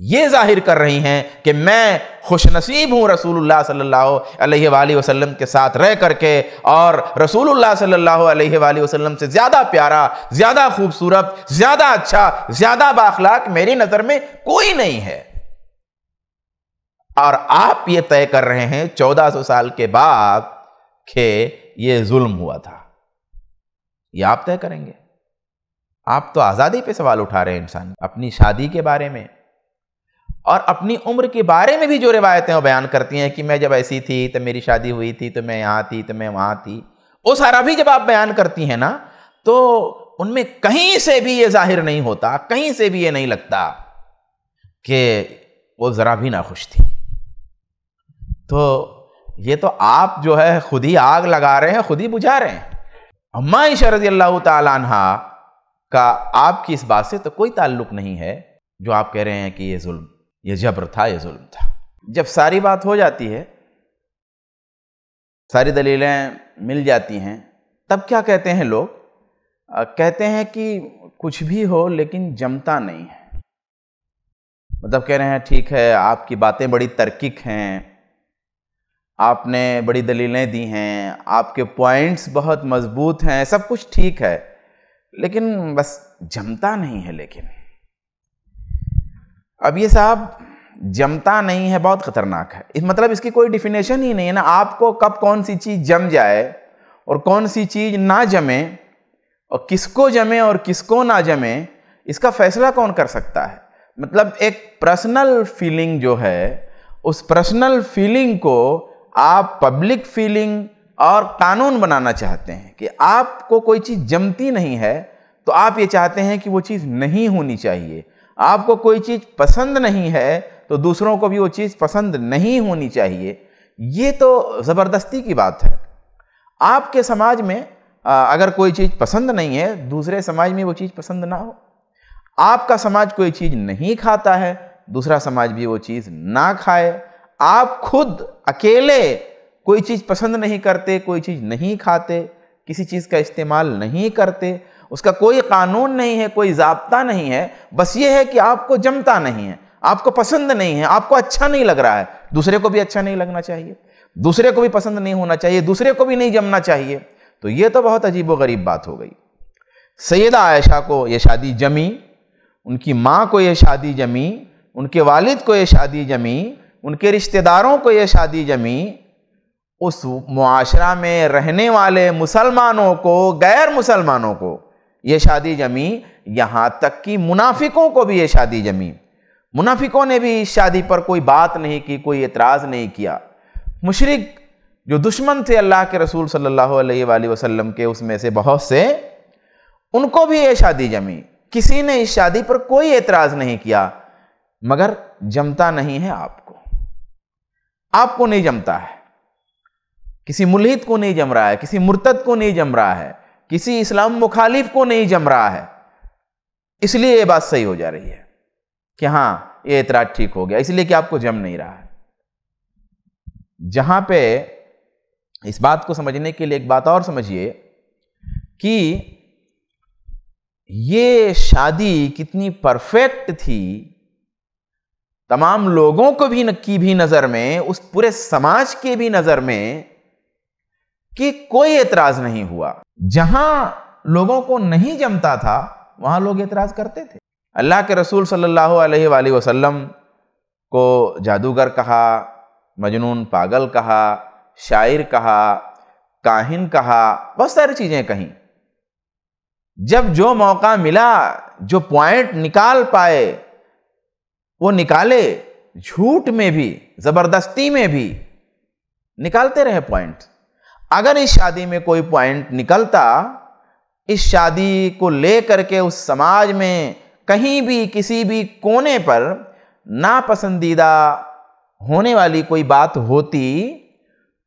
Speaker 1: ये जाहिर कर रही हैं कि मैं खुशनसीब हूँ रसूलुल्लाह सल्लल्लाहु अलैहि वसल्लम के साथ रह करके और रसूलुल्लाह सल्लल्लाहु अलैहि वसल्लम से ज़्यादा प्यारा ज़्यादा खूबसूरत ज़्यादा अच्छा ज़्यादा बाखलाक मेरी नज़र में कोई नहीं है और आप ये तय कर रहे हैं 1400 साल के बाद के ये जुल्म हुआ था ये आप तय करेंगे आप तो आज़ादी पर सवाल उठा रहे हैं इंसान अपनी शादी के बारे में और अपनी उम्र के बारे में भी जो रिवायतें वो बयान करती हैं कि मैं जब ऐसी थी तो मेरी शादी हुई थी तो मैं यहाँ थी तो मैं वहाँ थी वो सारा भी जब आप बयान करती हैं ना तो उनमें कहीं से भी ये जाहिर नहीं होता कहीं से भी ये नहीं लगता कि वो ज़रा भी ना खुश थी तो ये तो आप जो है खुद ही आग लगा रहे हैं खुद ही बुझा रहे हैं अम्मा शरद अल्लाह तहा का आपकी इस बात से तो कोई ताल्लुक नहीं है जो आप कह रहे हैं कि ये जुल्म यह जबर था यह जुल्म था जब सारी बात हो जाती है सारी दलीलें मिल जाती हैं तब क्या कहते हैं लोग कहते हैं कि कुछ भी हो लेकिन जमता नहीं है मतलब कह रहे हैं ठीक है आपकी बातें बड़ी तर्किक हैं आपने बड़ी दलीलें दी हैं आपके पॉइंट्स बहुत मजबूत हैं सब कुछ ठीक है लेकिन बस जमता नहीं है लेकिन अब ये साहब जमता नहीं है बहुत ख़तरनाक है इस मतलब इसकी कोई डिफिनेशन ही नहीं है ना आपको कब कौन सी चीज़ जम जाए और कौन सी चीज़ ना जमे और किसको जमे और किसको ना जमे इसका फैसला कौन कर सकता है मतलब एक पर्सनल फीलिंग जो है उस पर्सनल फीलिंग को आप पब्लिक फीलिंग और कानून बनाना चाहते हैं कि आपको कोई चीज़ जमती नहीं है तो आप ये चाहते हैं कि वो चीज़ नहीं होनी चाहिए आपको कोई चीज़ पसंद नहीं है तो दूसरों को भी वो चीज़ पसंद नहीं होनी चाहिए ये तो ज़बरदस्ती की बात है आपके समाज में अगर कोई चीज़ पसंद नहीं है दूसरे समाज में वो चीज़ पसंद ना हो आपका समाज कोई चीज़ नहीं खाता है दूसरा समाज भी वो चीज़ ना खाए आप खुद अकेले कोई चीज़ पसंद नहीं करते कोई चीज़ नहीं खाते किसी चीज़ का इस्तेमाल नहीं करते उसका कोई कानून नहीं है कोई जबता नहीं है बस ये है कि आपको जमता नहीं है आपको पसंद नहीं है आपको अच्छा नहीं लग रहा है दूसरे को भी अच्छा नहीं लगना चाहिए दूसरे को भी पसंद नहीं होना चाहिए दूसरे को भी नहीं जमना चाहिए तो ये तो बहुत अजीब व गरीब बात हो गई सैदा आयशा को ये शादी जमी उनकी माँ को ये शादी जमी उनके वालिद को ये शादी जमी उनके रिश्तेदारों को ये शादी जमी उस मुआशरा में रहने वाले मुसलमानों को गैर मुसलमानों को ये शादी जमी यहाँ तक कि मुनाफिकों को भी ये शादी जमी मुनाफिकों ने भी इस शादी पर कोई बात नहीं की कोई एतराज़ नहीं किया मुशरक जो दुश्मन थे अल्लाह के रसूल सल्लल्लाहु अलैहि वसल्लम के उसमें से बहुत से उनको भी ये शादी जमी किसी ने इस शादी पर कोई एतराज़ नहीं किया मगर जमता नहीं है आपको आपको नहीं जमता है किसी मुलहित को नहीं जम रहा है किसी मुर्तद को नहीं जम रहा है किसी इस्लाम मुखालिफ को नहीं जम रहा है इसलिए यह बात सही हो जा रही है कि हां यह एतराज ठीक हो गया इसलिए कि आपको जम नहीं रहा है जहां पे इस बात को समझने के लिए एक बात और समझिए कि ये शादी कितनी परफेक्ट थी तमाम लोगों को भी की भी नज़र में उस पूरे समाज के भी नज़र में कि कोई एतराज नहीं हुआ जहां लोगों को नहीं जमता था वहां लोग एतराज करते थे अल्लाह के रसूल सल्लल्लाहु अलैहि वसल्लम को जादूगर कहा मजनून पागल कहा शायर कहा काहिन कहा बहुत सारी चीज़ें कहीं जब जो मौका मिला जो पॉइंट निकाल पाए वो निकाले झूठ में भी ज़बरदस्ती में भी निकालते रहे पॉइंट अगर इस शादी में कोई पॉइंट निकलता इस शादी को ले के उस समाज में कहीं भी किसी भी कोने पर नापसंदीदा होने वाली कोई बात होती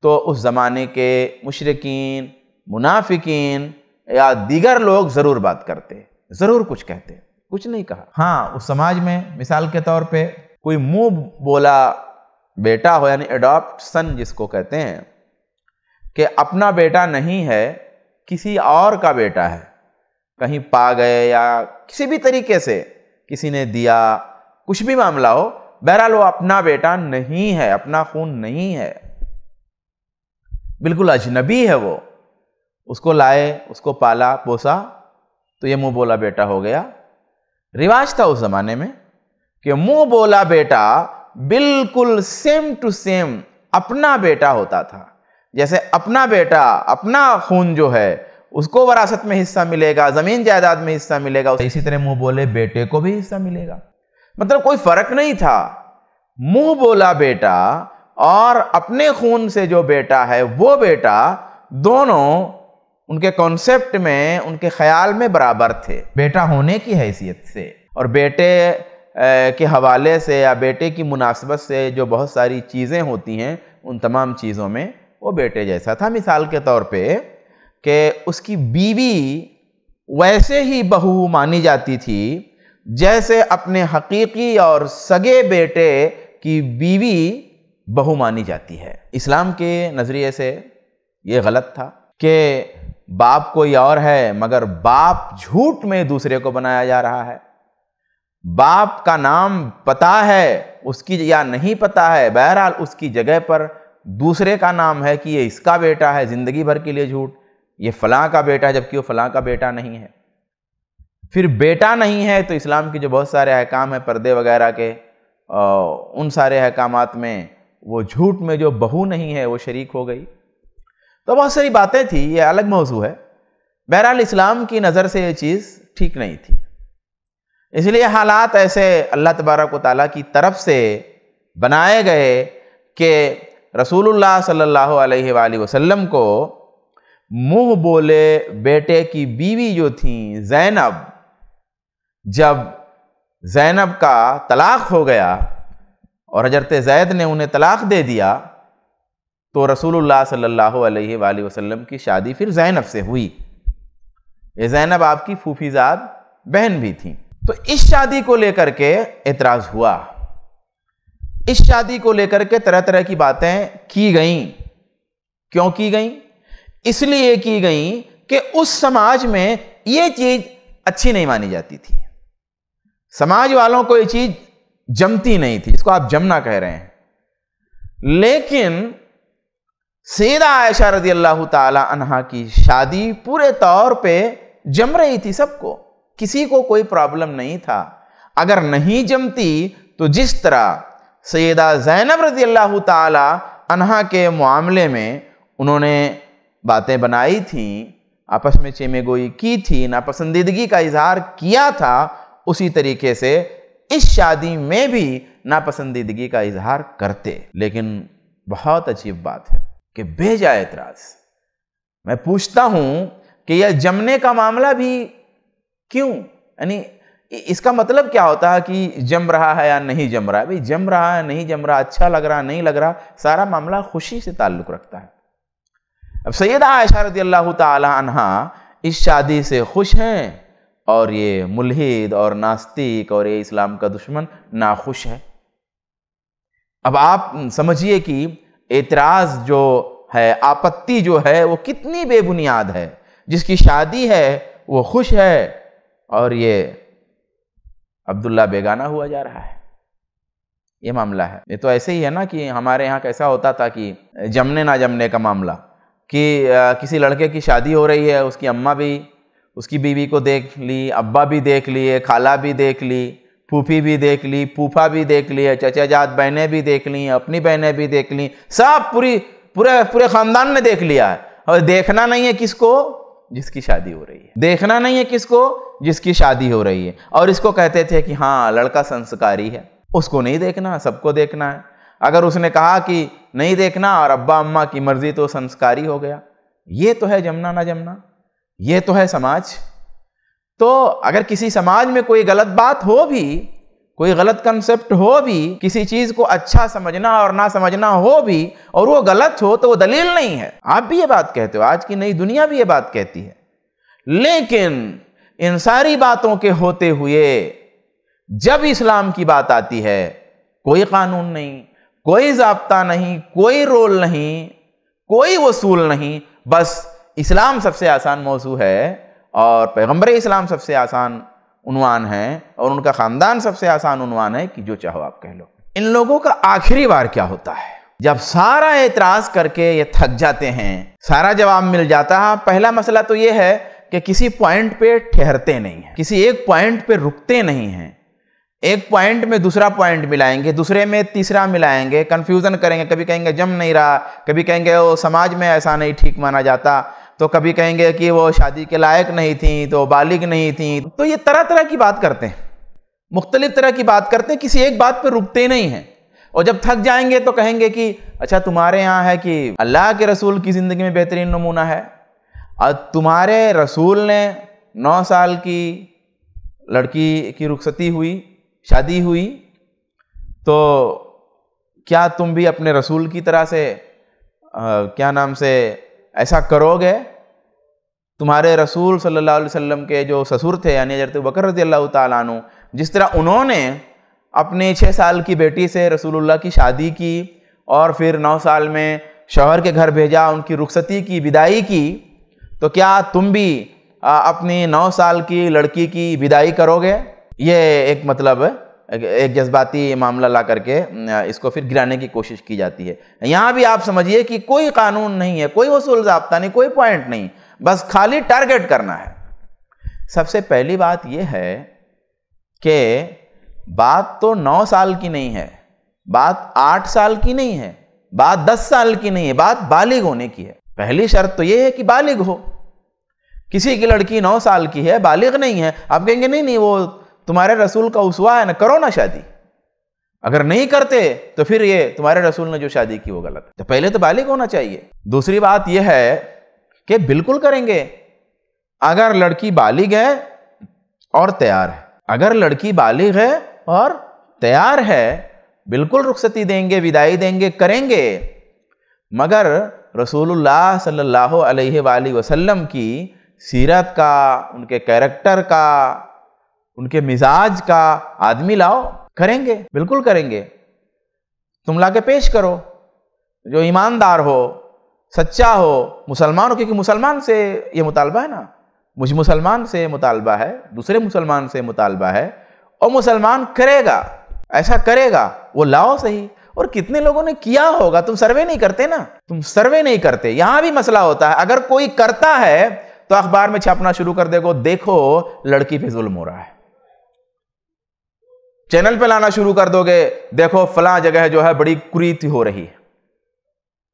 Speaker 1: तो उस ज़माने के मुशरकिन मुनाफिकीन या दीगर लोग ज़रूर बात करते ज़रूर कुछ कहते कुछ नहीं कहा हाँ उस समाज में मिसाल के तौर पे कोई मुंह बोला बेटा हो यानी एडॉप्ट सन जिसको कहते हैं कि अपना बेटा नहीं है किसी और का बेटा है कहीं पा गए या किसी भी तरीके से किसी ने दिया कुछ भी मामला हो बहरहाल वो अपना बेटा नहीं है अपना खून नहीं है बिल्कुल अजनबी है वो उसको लाए उसको पाला पोसा तो ये मुंह बोला बेटा हो गया रिवाज था उस ज़माने में कि मुंह बोला बेटा बिल्कुल सेम टू सेम अपना बेटा होता था जैसे अपना बेटा अपना खून जो है उसको वरासत में हिस्सा मिलेगा ज़मीन जायदाद में हिस्सा मिलेगा इसी तरह मुँह बोले बेटे को भी हिस्सा मिलेगा मतलब कोई फ़र्क नहीं था मुँह बोला बेटा और अपने खून से जो बेटा है वो बेटा दोनों उनके कॉन्सेप्ट में उनके ख्याल में बराबर थे बेटा होने की हैसियत से और बेटे के हवाले से या बेटे की मुनासबत से जो बहुत सारी चीज़ें होती हैं उन तमाम चीज़ों में वो बेटे जैसा था मिसाल के तौर पे कि उसकी बीवी वैसे ही बहू मानी जाती थी जैसे अपने हकीकी और सगे बेटे की बीवी बहू मानी जाती है इस्लाम के नज़रिए से ये गलत था कि बाप कोई और है मगर बाप झूठ में दूसरे को बनाया जा रहा है बाप का नाम पता है उसकी या नहीं पता है बहरहाल उसकी जगह पर दूसरे का नाम है कि ये इसका बेटा है ज़िंदगी भर के लिए झूठ ये फ़लाँ का बेटा है जबकि वो फ़लाँ का बेटा नहीं है फिर बेटा नहीं है तो इस्लाम के जो बहुत सारे अहकाम हैं पर्दे वगैरह के उन सारे अहकाम में वो झूठ में जो बहू नहीं है वो शरीक हो गई तो बहुत सारी बातें थी ये अलग मौजू है बहरहाल इस्लाम की नज़र से ये चीज़ ठीक नहीं थी इसलिए हालात ऐसे अल्लाह तबारक ताली की तरफ से बनाए गए कि रसूलुल्लाह सल्लल्लाहु अलैहि वसल्लम को मुँह बोले बेटे की बीवी जो थी जैनब जब जैनब का तलाक़ हो गया और हजरत जैद ने उन्हें तलाक़ दे दिया तो रसूलुल्लाह सल्लल्लाहु अलैहि वसल्लम की शादी फिर जैनब से हुई ये जैनब आपकी फूफीजाद बहन भी थी तो इस शादी को लेकर के एतराज़ हुआ इस शादी को लेकर के तरह तरह की बातें की गईं क्यों की गईं इसलिए की गईं कि उस समाज में ये चीज़ अच्छी नहीं मानी जाती थी समाज वालों को ये चीज़ जमती नहीं थी इसको आप जमना कह रहे हैं लेकिन सैदा आयशा रजी अल्लाह तहा की शादी पूरे तौर पे जम रही थी सबको किसी को कोई प्रॉब्लम नहीं था अगर नहीं जमती तो जिस तरह सैदा ज़ैनब रजी अल्लाह तहा के मामले में उन्होंने बातें बनाई थी आपस में चेमेगोई की थी नापसंदीदगी का इजहार किया था उसी तरीके से इस शादी में भी नापसंदीदगी का इजहार करते लेकिन बहुत अजीब बात है कि बेजा एतराज मैं पूछता हूं कि यह जमने का मामला भी क्यों यानी इसका मतलब क्या होता है कि जम रहा है या नहीं जम रहा है भाई जम रहा है नहीं जम रहा अच्छा लग रहा नहीं लग रहा सारा मामला खुशी से ताल्लुक़ रखता है अब सैयद आयशा रदी अल्लाह तहा इस शादी से खुश हैं और ये मुलहिद और नास्तिक और ये इस्लाम का दुश्मन नाखुश है अब आप समझिए कि एतराज़ जो है आपत्ति जो है वो कितनी बेबुनियाद है जिसकी शादी है वो खुश है और ये अब्दुल्ला बेगाना हुआ जा रहा है ये मामला है ये तो ऐसे ही है ना कि हमारे यहाँ कैसा होता था कि जमने ना जमने का मामला कि आ, किसी लड़के की शादी हो रही है उसकी अम्मा भी उसकी बीवी को देख ली अब्बा भी देख लिए खाला भी देख ली फूफी भी देख ली फूफा भी देख लिए चचा जात बहनें भी देख ली अपनी बहनें भी देख ली सब पूरी पूरे पूरे ख़ानदान ने देख लिया है और देखना नहीं है किसको जिसकी शादी हो रही है देखना नहीं है किसको जिसकी शादी हो रही है और इसको कहते थे कि हाँ लड़का संस्कारी है उसको नहीं देखना सबको देखना है अगर उसने कहा कि नहीं देखना और अब्बा अम्मा की मर्जी तो संस्कारी हो गया ये तो है जमना ना जमना ये तो है समाज तो अगर किसी समाज में कोई गलत बात हो भी कोई गलत कंसेप्ट हो भी किसी चीज को अच्छा समझना और ना समझना हो भी और वो गलत हो तो वो दलील नहीं है आप भी ये बात कहते हो आज की नई दुनिया भी ये बात कहती है लेकिन इन सारी बातों के होते हुए जब इस्लाम की बात आती है कोई कानून नहीं कोई जबता नहीं कोई रोल नहीं कोई वसूल नहीं बस इस्लाम सबसे आसान मौसू है और पैगम्बर इस्लाम सबसे आसान उनवान है और उनका ख़ानदान सबसे आसान उनवान है कि जो चाहो आप कह लो इन लोगों का आखिरी बार क्या होता है जब सारा एतराज़ करके ये थक जाते हैं सारा जवाब मिल जाता है पहला मसला तो ये है कि किसी पॉइंट पे ठहरते नहीं हैं किसी एक पॉइंट पे रुकते नहीं हैं एक पॉइंट में दूसरा पॉइंट मिलाएंगे दूसरे में तीसरा मिलाएंगे कंफ्यूजन करेंगे कभी कहेंगे जम नहीं रहा कभी कहेंगे वो समाज में ऐसा नहीं ठीक माना जाता तो कभी कहेंगे कि वो शादी के लायक नहीं थी तो बालिग नहीं थी तो ये तरह तरह की बात करते हैं मुख्तलिफ तरह की बात करते हैं किसी एक बात पर रुकते ही नहीं हैं और जब थक जाएंगे तो कहेंगे कि अच्छा तुम्हारे यहाँ है कि अल्लाह के रसूल की ज़िंदगी में बेहतरीन नमूना है और तुम्हारे रसूल ने नौ साल की लड़की की रुखसती हुई शादी हुई तो क्या तुम भी अपने रसूल की तरह से आ, क्या नाम से ऐसा करोगे तुम्हारे रसूल सल्लल्लाहु अलैहि वसल्लम के जो ससुर थे यानी हजरत बकर रजी अल्लाह तु जिस तरह उन्होंने अपने छः साल की बेटी से रसूलुल्लाह की शादी की और फिर नौ साल में शौहर के घर भेजा उनकी रुखसती की विदाई की तो क्या तुम भी अपनी नौ साल की लड़की की विदाई करोगे ये एक मतलब है एक जज्बाती मामला ला करके इसको फिर गिराने की कोशिश की जाती है यहाँ भी आप समझिए कि कोई कानून नहीं है कोई वसूल जबता नहीं कोई पॉइंट नहीं बस खाली टारगेट करना है सबसे पहली बात यह है कि बात तो नौ साल की नहीं है बात आठ साल की नहीं है बात दस साल की नहीं है बात बालिग होने की है पहली शर्त तो यह है कि बालिग हो किसी की लड़की नौ साल की है बालिग नहीं है आप कहेंगे नहीं नहीं वो तुम्हारे रसूल का उसवा है ना करो ना शादी अगर नहीं करते तो फिर ये तुम्हारे रसूल ने जो शादी की वो गलत तो पहले तो बालिग होना चाहिए दूसरी बात यह है कि बिल्कुल करेंगे अगर लड़की बालिग है और तैयार है अगर लड़की बालिग है और तैयार है बिल्कुल रुखसती देंगे विदाई देंगे करेंगे मगर रसूलुल्लाह सल्लल्लाहु अलैहि वसल्लम की सीरत का उनके कैरेक्टर का उनके मिजाज का आदमी लाओ करेंगे बिल्कुल करेंगे तुम लाके पेश करो जो ईमानदार हो सच्चा हो मुसलमान हो क्योंकि मुसलमान से ये मुतालबा है ना मुझ मुसलमान से मुतालबा है दूसरे मुसलमान से मुतालबा है और मुसलमान करेगा ऐसा करेगा वो लाओ सही और कितने लोगों ने किया होगा तुम सर्वे नहीं करते ना तुम सर्वे नहीं करते यहाँ भी मसला होता है अगर कोई करता है तो अखबार में छापना शुरू कर देगा देखो लड़की पे जुल्म हो रहा है चैनल पे लाना शुरू कर दोगे देखो फला जगह जो है बड़ी कुरीति हो रही है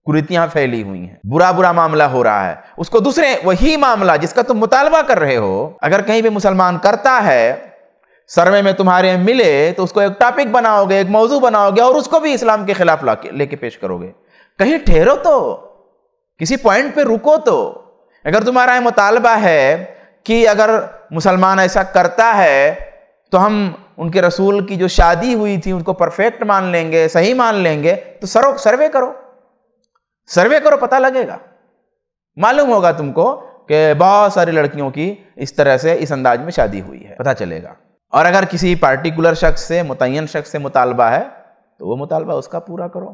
Speaker 1: कुरीतियां फैली हुई हैं बुरा बुरा मामला हो रहा है उसको दूसरे वही मामला जिसका तुम मुतालबा कर रहे हो अगर कहीं भी मुसलमान करता है सर्वे में तुम्हारे मिले तो उसको एक टॉपिक बनाओगे एक मौजू बनाओगे और उसको भी इस्लाम के खिलाफ ला लेके पेश करोगे कहीं ठहरो तो किसी पॉइंट पे रुको तो अगर तुम्हारा मुतालबा है कि अगर मुसलमान ऐसा करता है तो हम उनके रसूल की जो शादी हुई थी उनको परफेक्ट मान लेंगे सही मान लेंगे तो सरो सर्वे करो सर्वे करो पता लगेगा मालूम होगा तुमको कि बहुत सारी लड़कियों की इस तरह से इस अंदाज में शादी हुई है पता चलेगा और अगर किसी पार्टिकुलर शख्स से मुतन शख्स से मुतालबा है तो वो मुतालबा उसका पूरा करो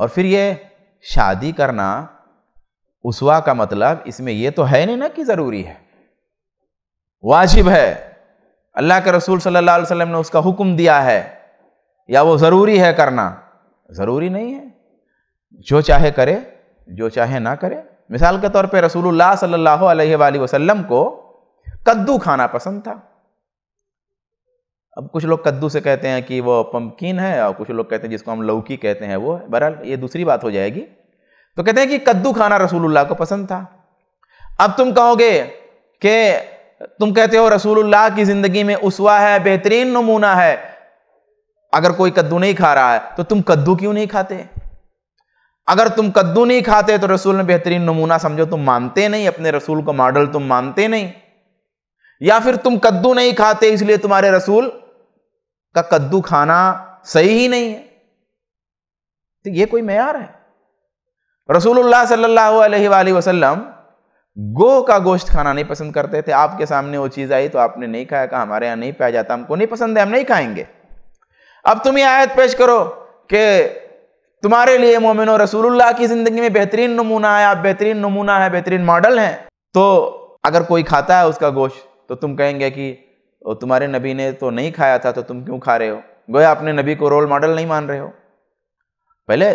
Speaker 1: और फिर ये शादी करना उसवा का मतलब इसमें ये तो है नहीं ना कि ज़रूरी है वाजिब है अल्लाह के रसूल सल्लल्लाहु अलैहि वसल्लम ने उसका हुक्म दिया है या वो ज़रूरी है करना ज़रूरी नहीं है जो चाहे करे जो चाहे ना करे मिसाल के तौर पे रसूलुल्लाह सल्लल्लाहु अलैहि वसल्लम को कद्दू खाना पसंद था अब कुछ लोग कद्दू से कहते हैं कि वो पम्पकिन है और कुछ लोग कहते हैं जिसको हम लौकी कहते हैं वो बहरहाल ये दूसरी बात हो जाएगी तो कहते हैं कि कद्दू खाना रसूलुल्लाह को पसंद था अब तुम कहोगे कि तुम कहते हो रसूलुल्लाह की ज़िंदगी में उसवा है बेहतरीन नमूना है अगर कोई कद्दू नहीं खा रहा है तो तुम कद्दू क्यों नहीं खाते अगर तुम कद्दू नहीं खाते तो रसूल ने बेहतरीन नमूना समझो तुम मानते नहीं अपने रसूल को मॉडल तुम मानते नहीं या फिर तुम कद्दू नहीं खाते इसलिए तुम्हारे रसूल का कद्दू खाना सही ही नहीं है तो ये कोई मैार है रसूलुल्लाह सल्लल्लाहु अलैहि वसल्लम गो का गोश्त खाना नहीं पसंद करते थे आपके सामने वो चीज़ आई तो आपने नहीं खाया कहा हमारे यहां नहीं पाया जाता हमको नहीं पसंद है हम नहीं खाएंगे अब तुम ये आयत पेश करो कि तुम्हारे लिए मोमिन रसूलुल्लाह की ज़िंदगी में बेहतरीन नमूना है आप बेहतरीन नमूना है बेहतरीन मॉडल हैं तो अगर कोई खाता है उसका गोश्त तो तुम कहेंगे कि तुम्हारे नबी ने तो नहीं खाया था तो तुम क्यों खा रहे हो गोया अपने नबी को रोल मॉडल नहीं मान रहे हो पहले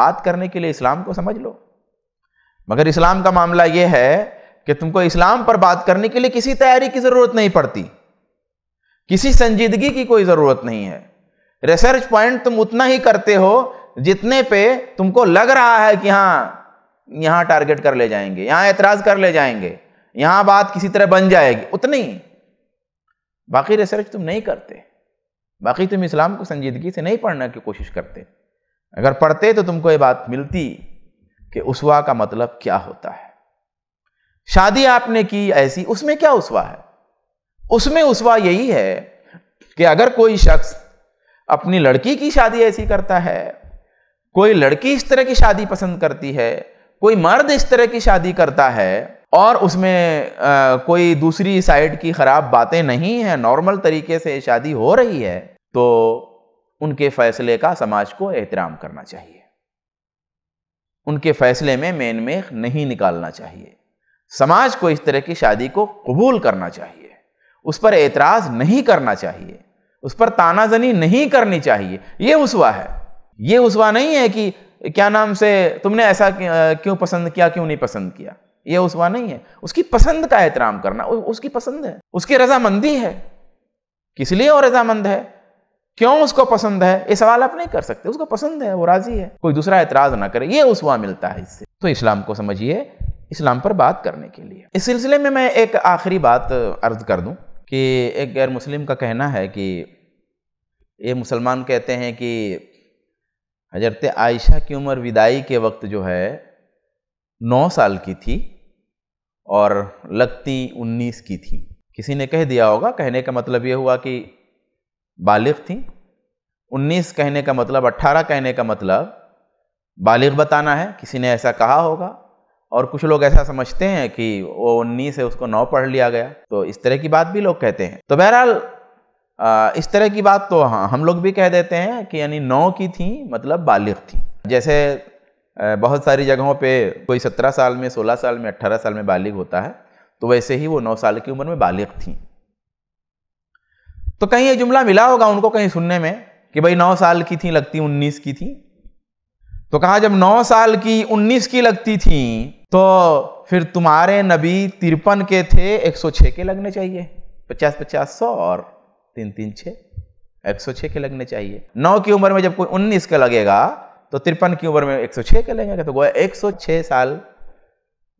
Speaker 1: बात करने के लिए इस्लाम को समझ लो मगर इस्लाम का मामला यह है कि तुमको इस्लाम पर बात करने के लिए किसी तैयारी की ज़रूरत नहीं पड़ती किसी संजीदगी की कोई ज़रूरत नहीं है रिसर्च पॉइंट तुम उतना ही करते हो जितने पे तुमको लग रहा है कि हाँ यहाँ टारगेट कर ले जाएंगे यहाँ एतराज़ कर ले जाएंगे यहाँ बात किसी तरह बन जाएगी उतनी बाकी रिसर्च तुम नहीं करते बाकी तुम इस्लाम को संजीदगी से नहीं पढ़ने की कोशिश करते अगर पढ़ते तो तुमको ये बात मिलती कि उसवा का मतलब क्या होता है शादी आपने की ऐसी उसमें क्या उसवा है उसमें उसवा यही है कि अगर कोई शख्स अपनी लड़की की शादी ऐसी करता है कोई लड़की इस तरह की शादी पसंद करती है कोई मर्द इस तरह की शादी करता है और उसमें आ, कोई दूसरी साइड की ख़राब बातें नहीं है नॉर्मल तरीके से शादी हो रही है तो उनके फैसले का समाज को एहतराम करना चाहिए उनके फैसले में मेन में नहीं निकालना चाहिए समाज को इस तरह की शादी को कबूल करना चाहिए उस पर एतराज़ नहीं करना चाहिए उस पर तानाजनी नहीं करनी चाहिए ये उसवा है ये उसवा नहीं है कि क्या नाम से तुमने ऐसा क्यों पसंद किया क्यों नहीं पसंद किया ये उसवा नहीं है उसकी पसंद का एहतराम करना उसकी पसंद है उसकी रजामंदी है किस लिए और रजामंद है क्यों उसको पसंद है ये सवाल आप नहीं कर सकते उसको पसंद है वो राजी है कोई दूसरा एतराज ना करे ये उसवा मिलता है इससे तो इस्लाम को समझिए इस्लाम पर बात करने के लिए इस सिलसिले में मैं एक आखिरी बात अर्ज कर दूं कि एक गैर मुस्लिम का कहना है कि ये मुसलमान कहते हैं कि हजरत आयशा की उम्र विदाई के वक्त जो है नौ साल की थी और लगती उन्नीस की थी किसी ने कह दिया होगा कहने का मतलब ये हुआ कि बालिग थी 19 कहने का मतलब 18 कहने का मतलब बालिग बताना है किसी ने ऐसा कहा होगा और कुछ लोग ऐसा समझते हैं कि वो उन्नीस है उसको नौ पढ़ लिया गया तो इस तरह की बात भी लोग कहते हैं तो बहरहाल इस तरह की बात तो हाँ हम लोग भी कह देते हैं कि यानी नौ की थी मतलब बालिग थी जैसे बहुत सारी जगहों पे कोई सत्रह साल में सोलह साल में अट्ठारह साल में बालिग होता है तो वैसे ही वो नौ साल की उम्र में बालिग थी तो कहीं ये जुमला मिला होगा उनको कहीं सुनने में कि भाई नौ साल की थी लगती उन्नीस की थी तो कहा जब नौ साल की उन्नीस की लगती थी तो फिर तुम्हारे नबी तिरपन के थे एक सौ छः के लगने चाहिए पचास पचास सौ और तीन तीन छः एक सौ छः के लगने चाहिए नौ की उम्र में जब कोई उन्नीस का लगेगा तो तिरपन की उम्र में एक सौ छः के लगेगा तो वो एक सौ छः साल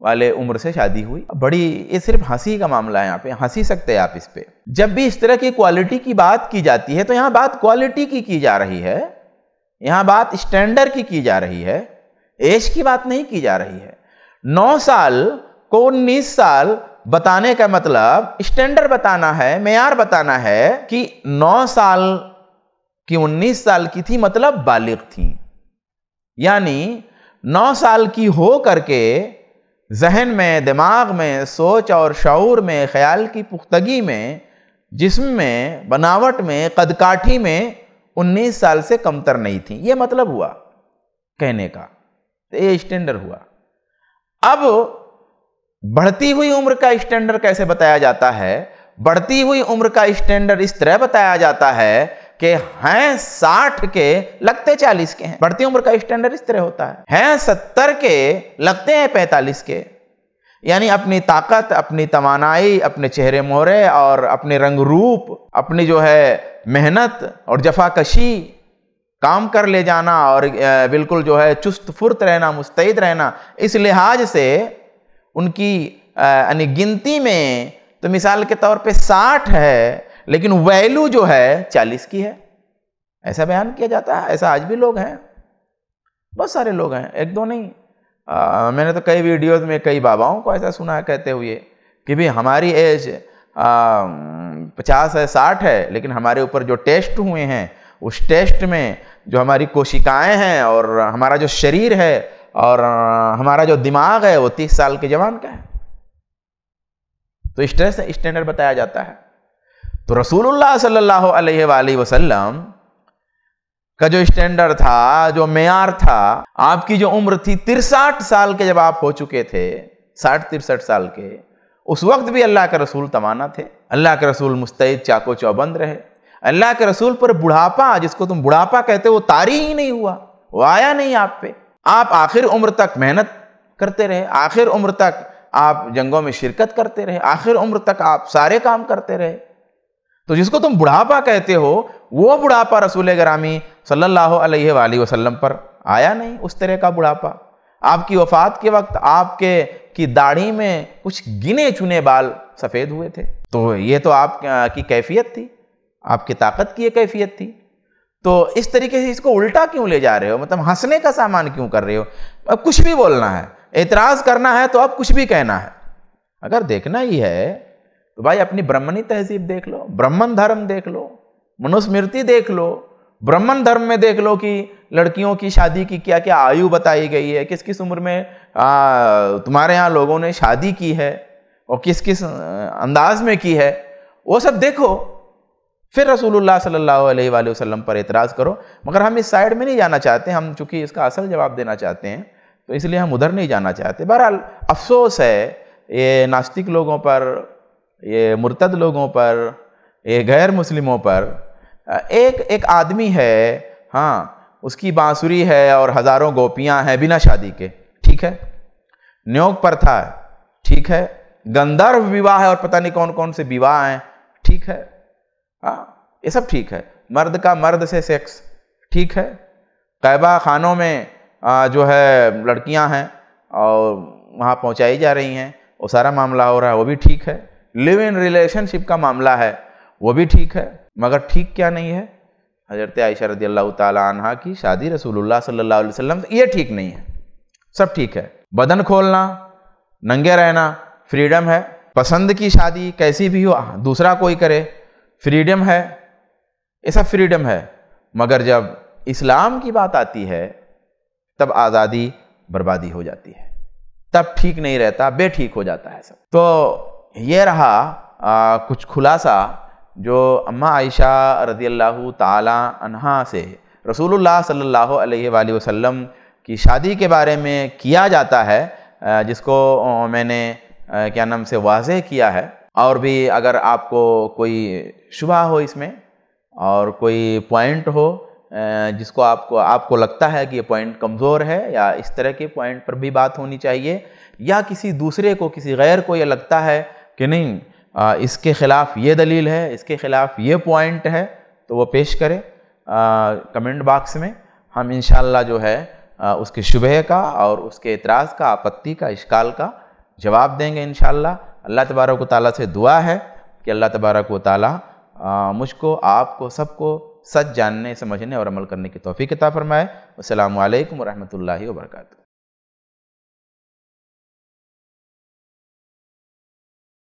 Speaker 1: वाले उम्र से शादी हुई बड़ी ये सिर्फ हंसी का मामला है यहाँ पे हंसी सकते हैं आप इस पर जब भी इस तरह की क्वालिटी की बात की जाती है तो यहाँ बात क्वालिटी की की जा रही है यहाँ बात स्टैंडर्ड की की जा रही है एज की बात नहीं की जा रही है नौ साल को उन्नीस साल बताने का मतलब स्टैंडर्ड बताना है मैार बताना है कि नौ साल की उन्नीस साल की थी मतलब बालिग थी यानी नौ साल की हो करके जहन में दिमाग में सोच और शौर में ख्याल की पुख्तगी में जिसम में बनावट में कदकाठी में उन्नीस साल से कमतर नहीं थी ये मतलब हुआ कहने का तो ये स्टैंडर्ड हुआ अब बढ़ती हुई उम्र का स्टैंडर्ड कैसे बताया जाता है बढ़ती हुई उम्र का स्टैंडर्ड इस तरह बताया जाता है कि हैं साठ के लगते चालीस के हैं बढ़ती उम्र का स्टैंडर्ड इस तरह होता है हैं सत्तर के लगते हैं पैंतालीस के यानी अपनी ताकत अपनी तवानाई अपने चेहरे मोहरे और अपने रंग रूप अपनी जो है मेहनत और जफाकशी काम कर ले जाना और बिल्कुल जो है चुस्त फुर्त रहना मुस्तैद रहना इस लिहाज से उनकी यानी गिनती में तो मिसाल के तौर पे साठ है लेकिन वैल्यू जो है चालीस की है ऐसा बयान किया जाता है ऐसा आज भी लोग हैं बहुत सारे लोग हैं एक दो नहीं आ, मैंने तो कई वीडियोस में कई बाबाओं को ऐसा सुना कहते हुए कि भी हमारी एज पचास है साठ है लेकिन हमारे ऊपर जो टेस्ट हुए हैं उस टेस्ट में जो हमारी कोशिकाएं हैं और हमारा जो शरीर है और हमारा जो दिमाग है वो तीस साल के जवान का है तो स्ट्रेस स्टैंडर्ड बताया जाता है तो रसूलुल्लाह सल्लल्लाहु अलैहि वसल्लम का जो स्टैंडर्ड था जो मैार था आपकी जो उम्र थी तिरसठ साल के जब आप हो चुके थे साठ तिरसठ साल के उस वक्त भी अल्लाह के रसूल तमाना थे अल्लाह के रसूल मुस्तैद चाको चौबंद रहे अल्लाह के रसूल पर बुढ़ापा जिसको तुम बुढ़ापा कहते हो वो तारी ही नहीं हुआ वो आया नहीं आप पे आप आखिर उम्र तक मेहनत करते रहे आखिर उम्र तक आप जंगों में शिरकत करते रहे आखिर उम्र तक आप सारे काम करते रहे तो जिसको तुम बुढ़ापा कहते हो वो बुढ़ापा रसूल ग्रामी सल्लल्लाहु अलैहि वसल्लम पर आया नहीं उस तरह का बुढ़ापा आपकी वफात के वक्त आपके की दाढ़ी में कुछ गिने चुने बाल सफ़ेद हुए थे तो ये तो आप की कैफियत थी आपकी ताकत की ये कैफियत थी तो इस तरीके से इसको उल्टा क्यों ले जा रहे हो मतलब हंसने का सामान क्यों कर रहे हो अब कुछ भी बोलना है एतराज़ करना है तो अब कुछ भी कहना है अगर देखना ही है तो भाई अपनी ब्राह्मणी तहजीब देख लो ब्राह्मण धर्म देख लो मनुस्मृति देख लो ब्राह्मण धर्म में देख लो कि लड़कियों की शादी की क्या क्या आयु बताई गई है किस किस उम्र में आ, तुम्हारे यहाँ लोगों ने शादी की है और किस किस अंदाज में की है वो सब देखो फिर रसूलुल्लाह सल्लल्लाहु अलैहि वसल्लम पर एतराज़ करो मगर हम इस साइड में नहीं जाना चाहते हम चूँकि इसका असल जवाब देना चाहते हैं तो इसलिए हम उधर नहीं जाना चाहते बहरहाल अफसोस है ये नास्तिक लोगों पर ये मुर्तद लोगों पर ये गैर मुस्लिमों पर एक एक आदमी है हाँ उसकी बांसुरी है और हज़ारों गोपियाँ हैं बिना शादी के ठीक है न्योग प्रथा था ठीक है गंधर्व विवाह है और पता नहीं कौन कौन से विवाह हैं ठीक है हाँ ये सब ठीक है मर्द का मर्द से सेक्स ठीक है कैबा खानों में आ, जो है लड़कियां हैं और वहाँ पहुँचाई जा रही हैं वो सारा मामला हो रहा है वो भी ठीक है लिव इन रिलेशनशिप का मामला है वो भी ठीक है मगर ठीक क्या नहीं है हजरत आयशा रजी अल्लाह तहा की शादी रसूलुल्लाह सल्लल्लाहु अलैहि वसल्लम ये ठीक नहीं है सब ठीक है बदन खोलना नंगे रहना फ्रीडम है पसंद की शादी कैसी भी हो दूसरा कोई करे फ्रीडम है ये सब फ्रीडम है मगर जब इस्लाम की बात आती है तब आज़ादी बर्बादी हो जाती है तब ठीक नहीं रहता बेठीक हो जाता है सब तो ये रहा आ, कुछ खुलासा जो अम्मा आयशा रदी अल्लाह तहा से रसूलुल्लाह सल्लल्लाहु अलैहि वसल्लम की शादी के बारे में किया जाता है जिसको मैंने क्या नाम से वाज किया है और भी अगर आपको कोई शुबा हो इसमें और कोई पॉइंट हो जिसको आपको आपको लगता है कि ये पॉइंट कमज़ोर है या इस तरह के पॉइंट पर भी बात होनी चाहिए या किसी दूसरे को किसी गैर को ये लगता है कि नहीं आ, इसके ख़िलाफ़ ये दलील है इसके ख़िलाफ़ ये पॉइंट है तो वो पेश करें कमेंट बॉक्स में हम इन जो है आ, उसके शुबह का और उसके इतराज़ का आपत्ति का इश्काल का जवाब देंगे इन अल्लाह तबारक ताली से दुआ है कि अल्लाह तबारक ताली मुझको आपको सबको सच जानने समझने और अमल करने की तोफ़ी किताब फरमाए असल वरहमल वर्का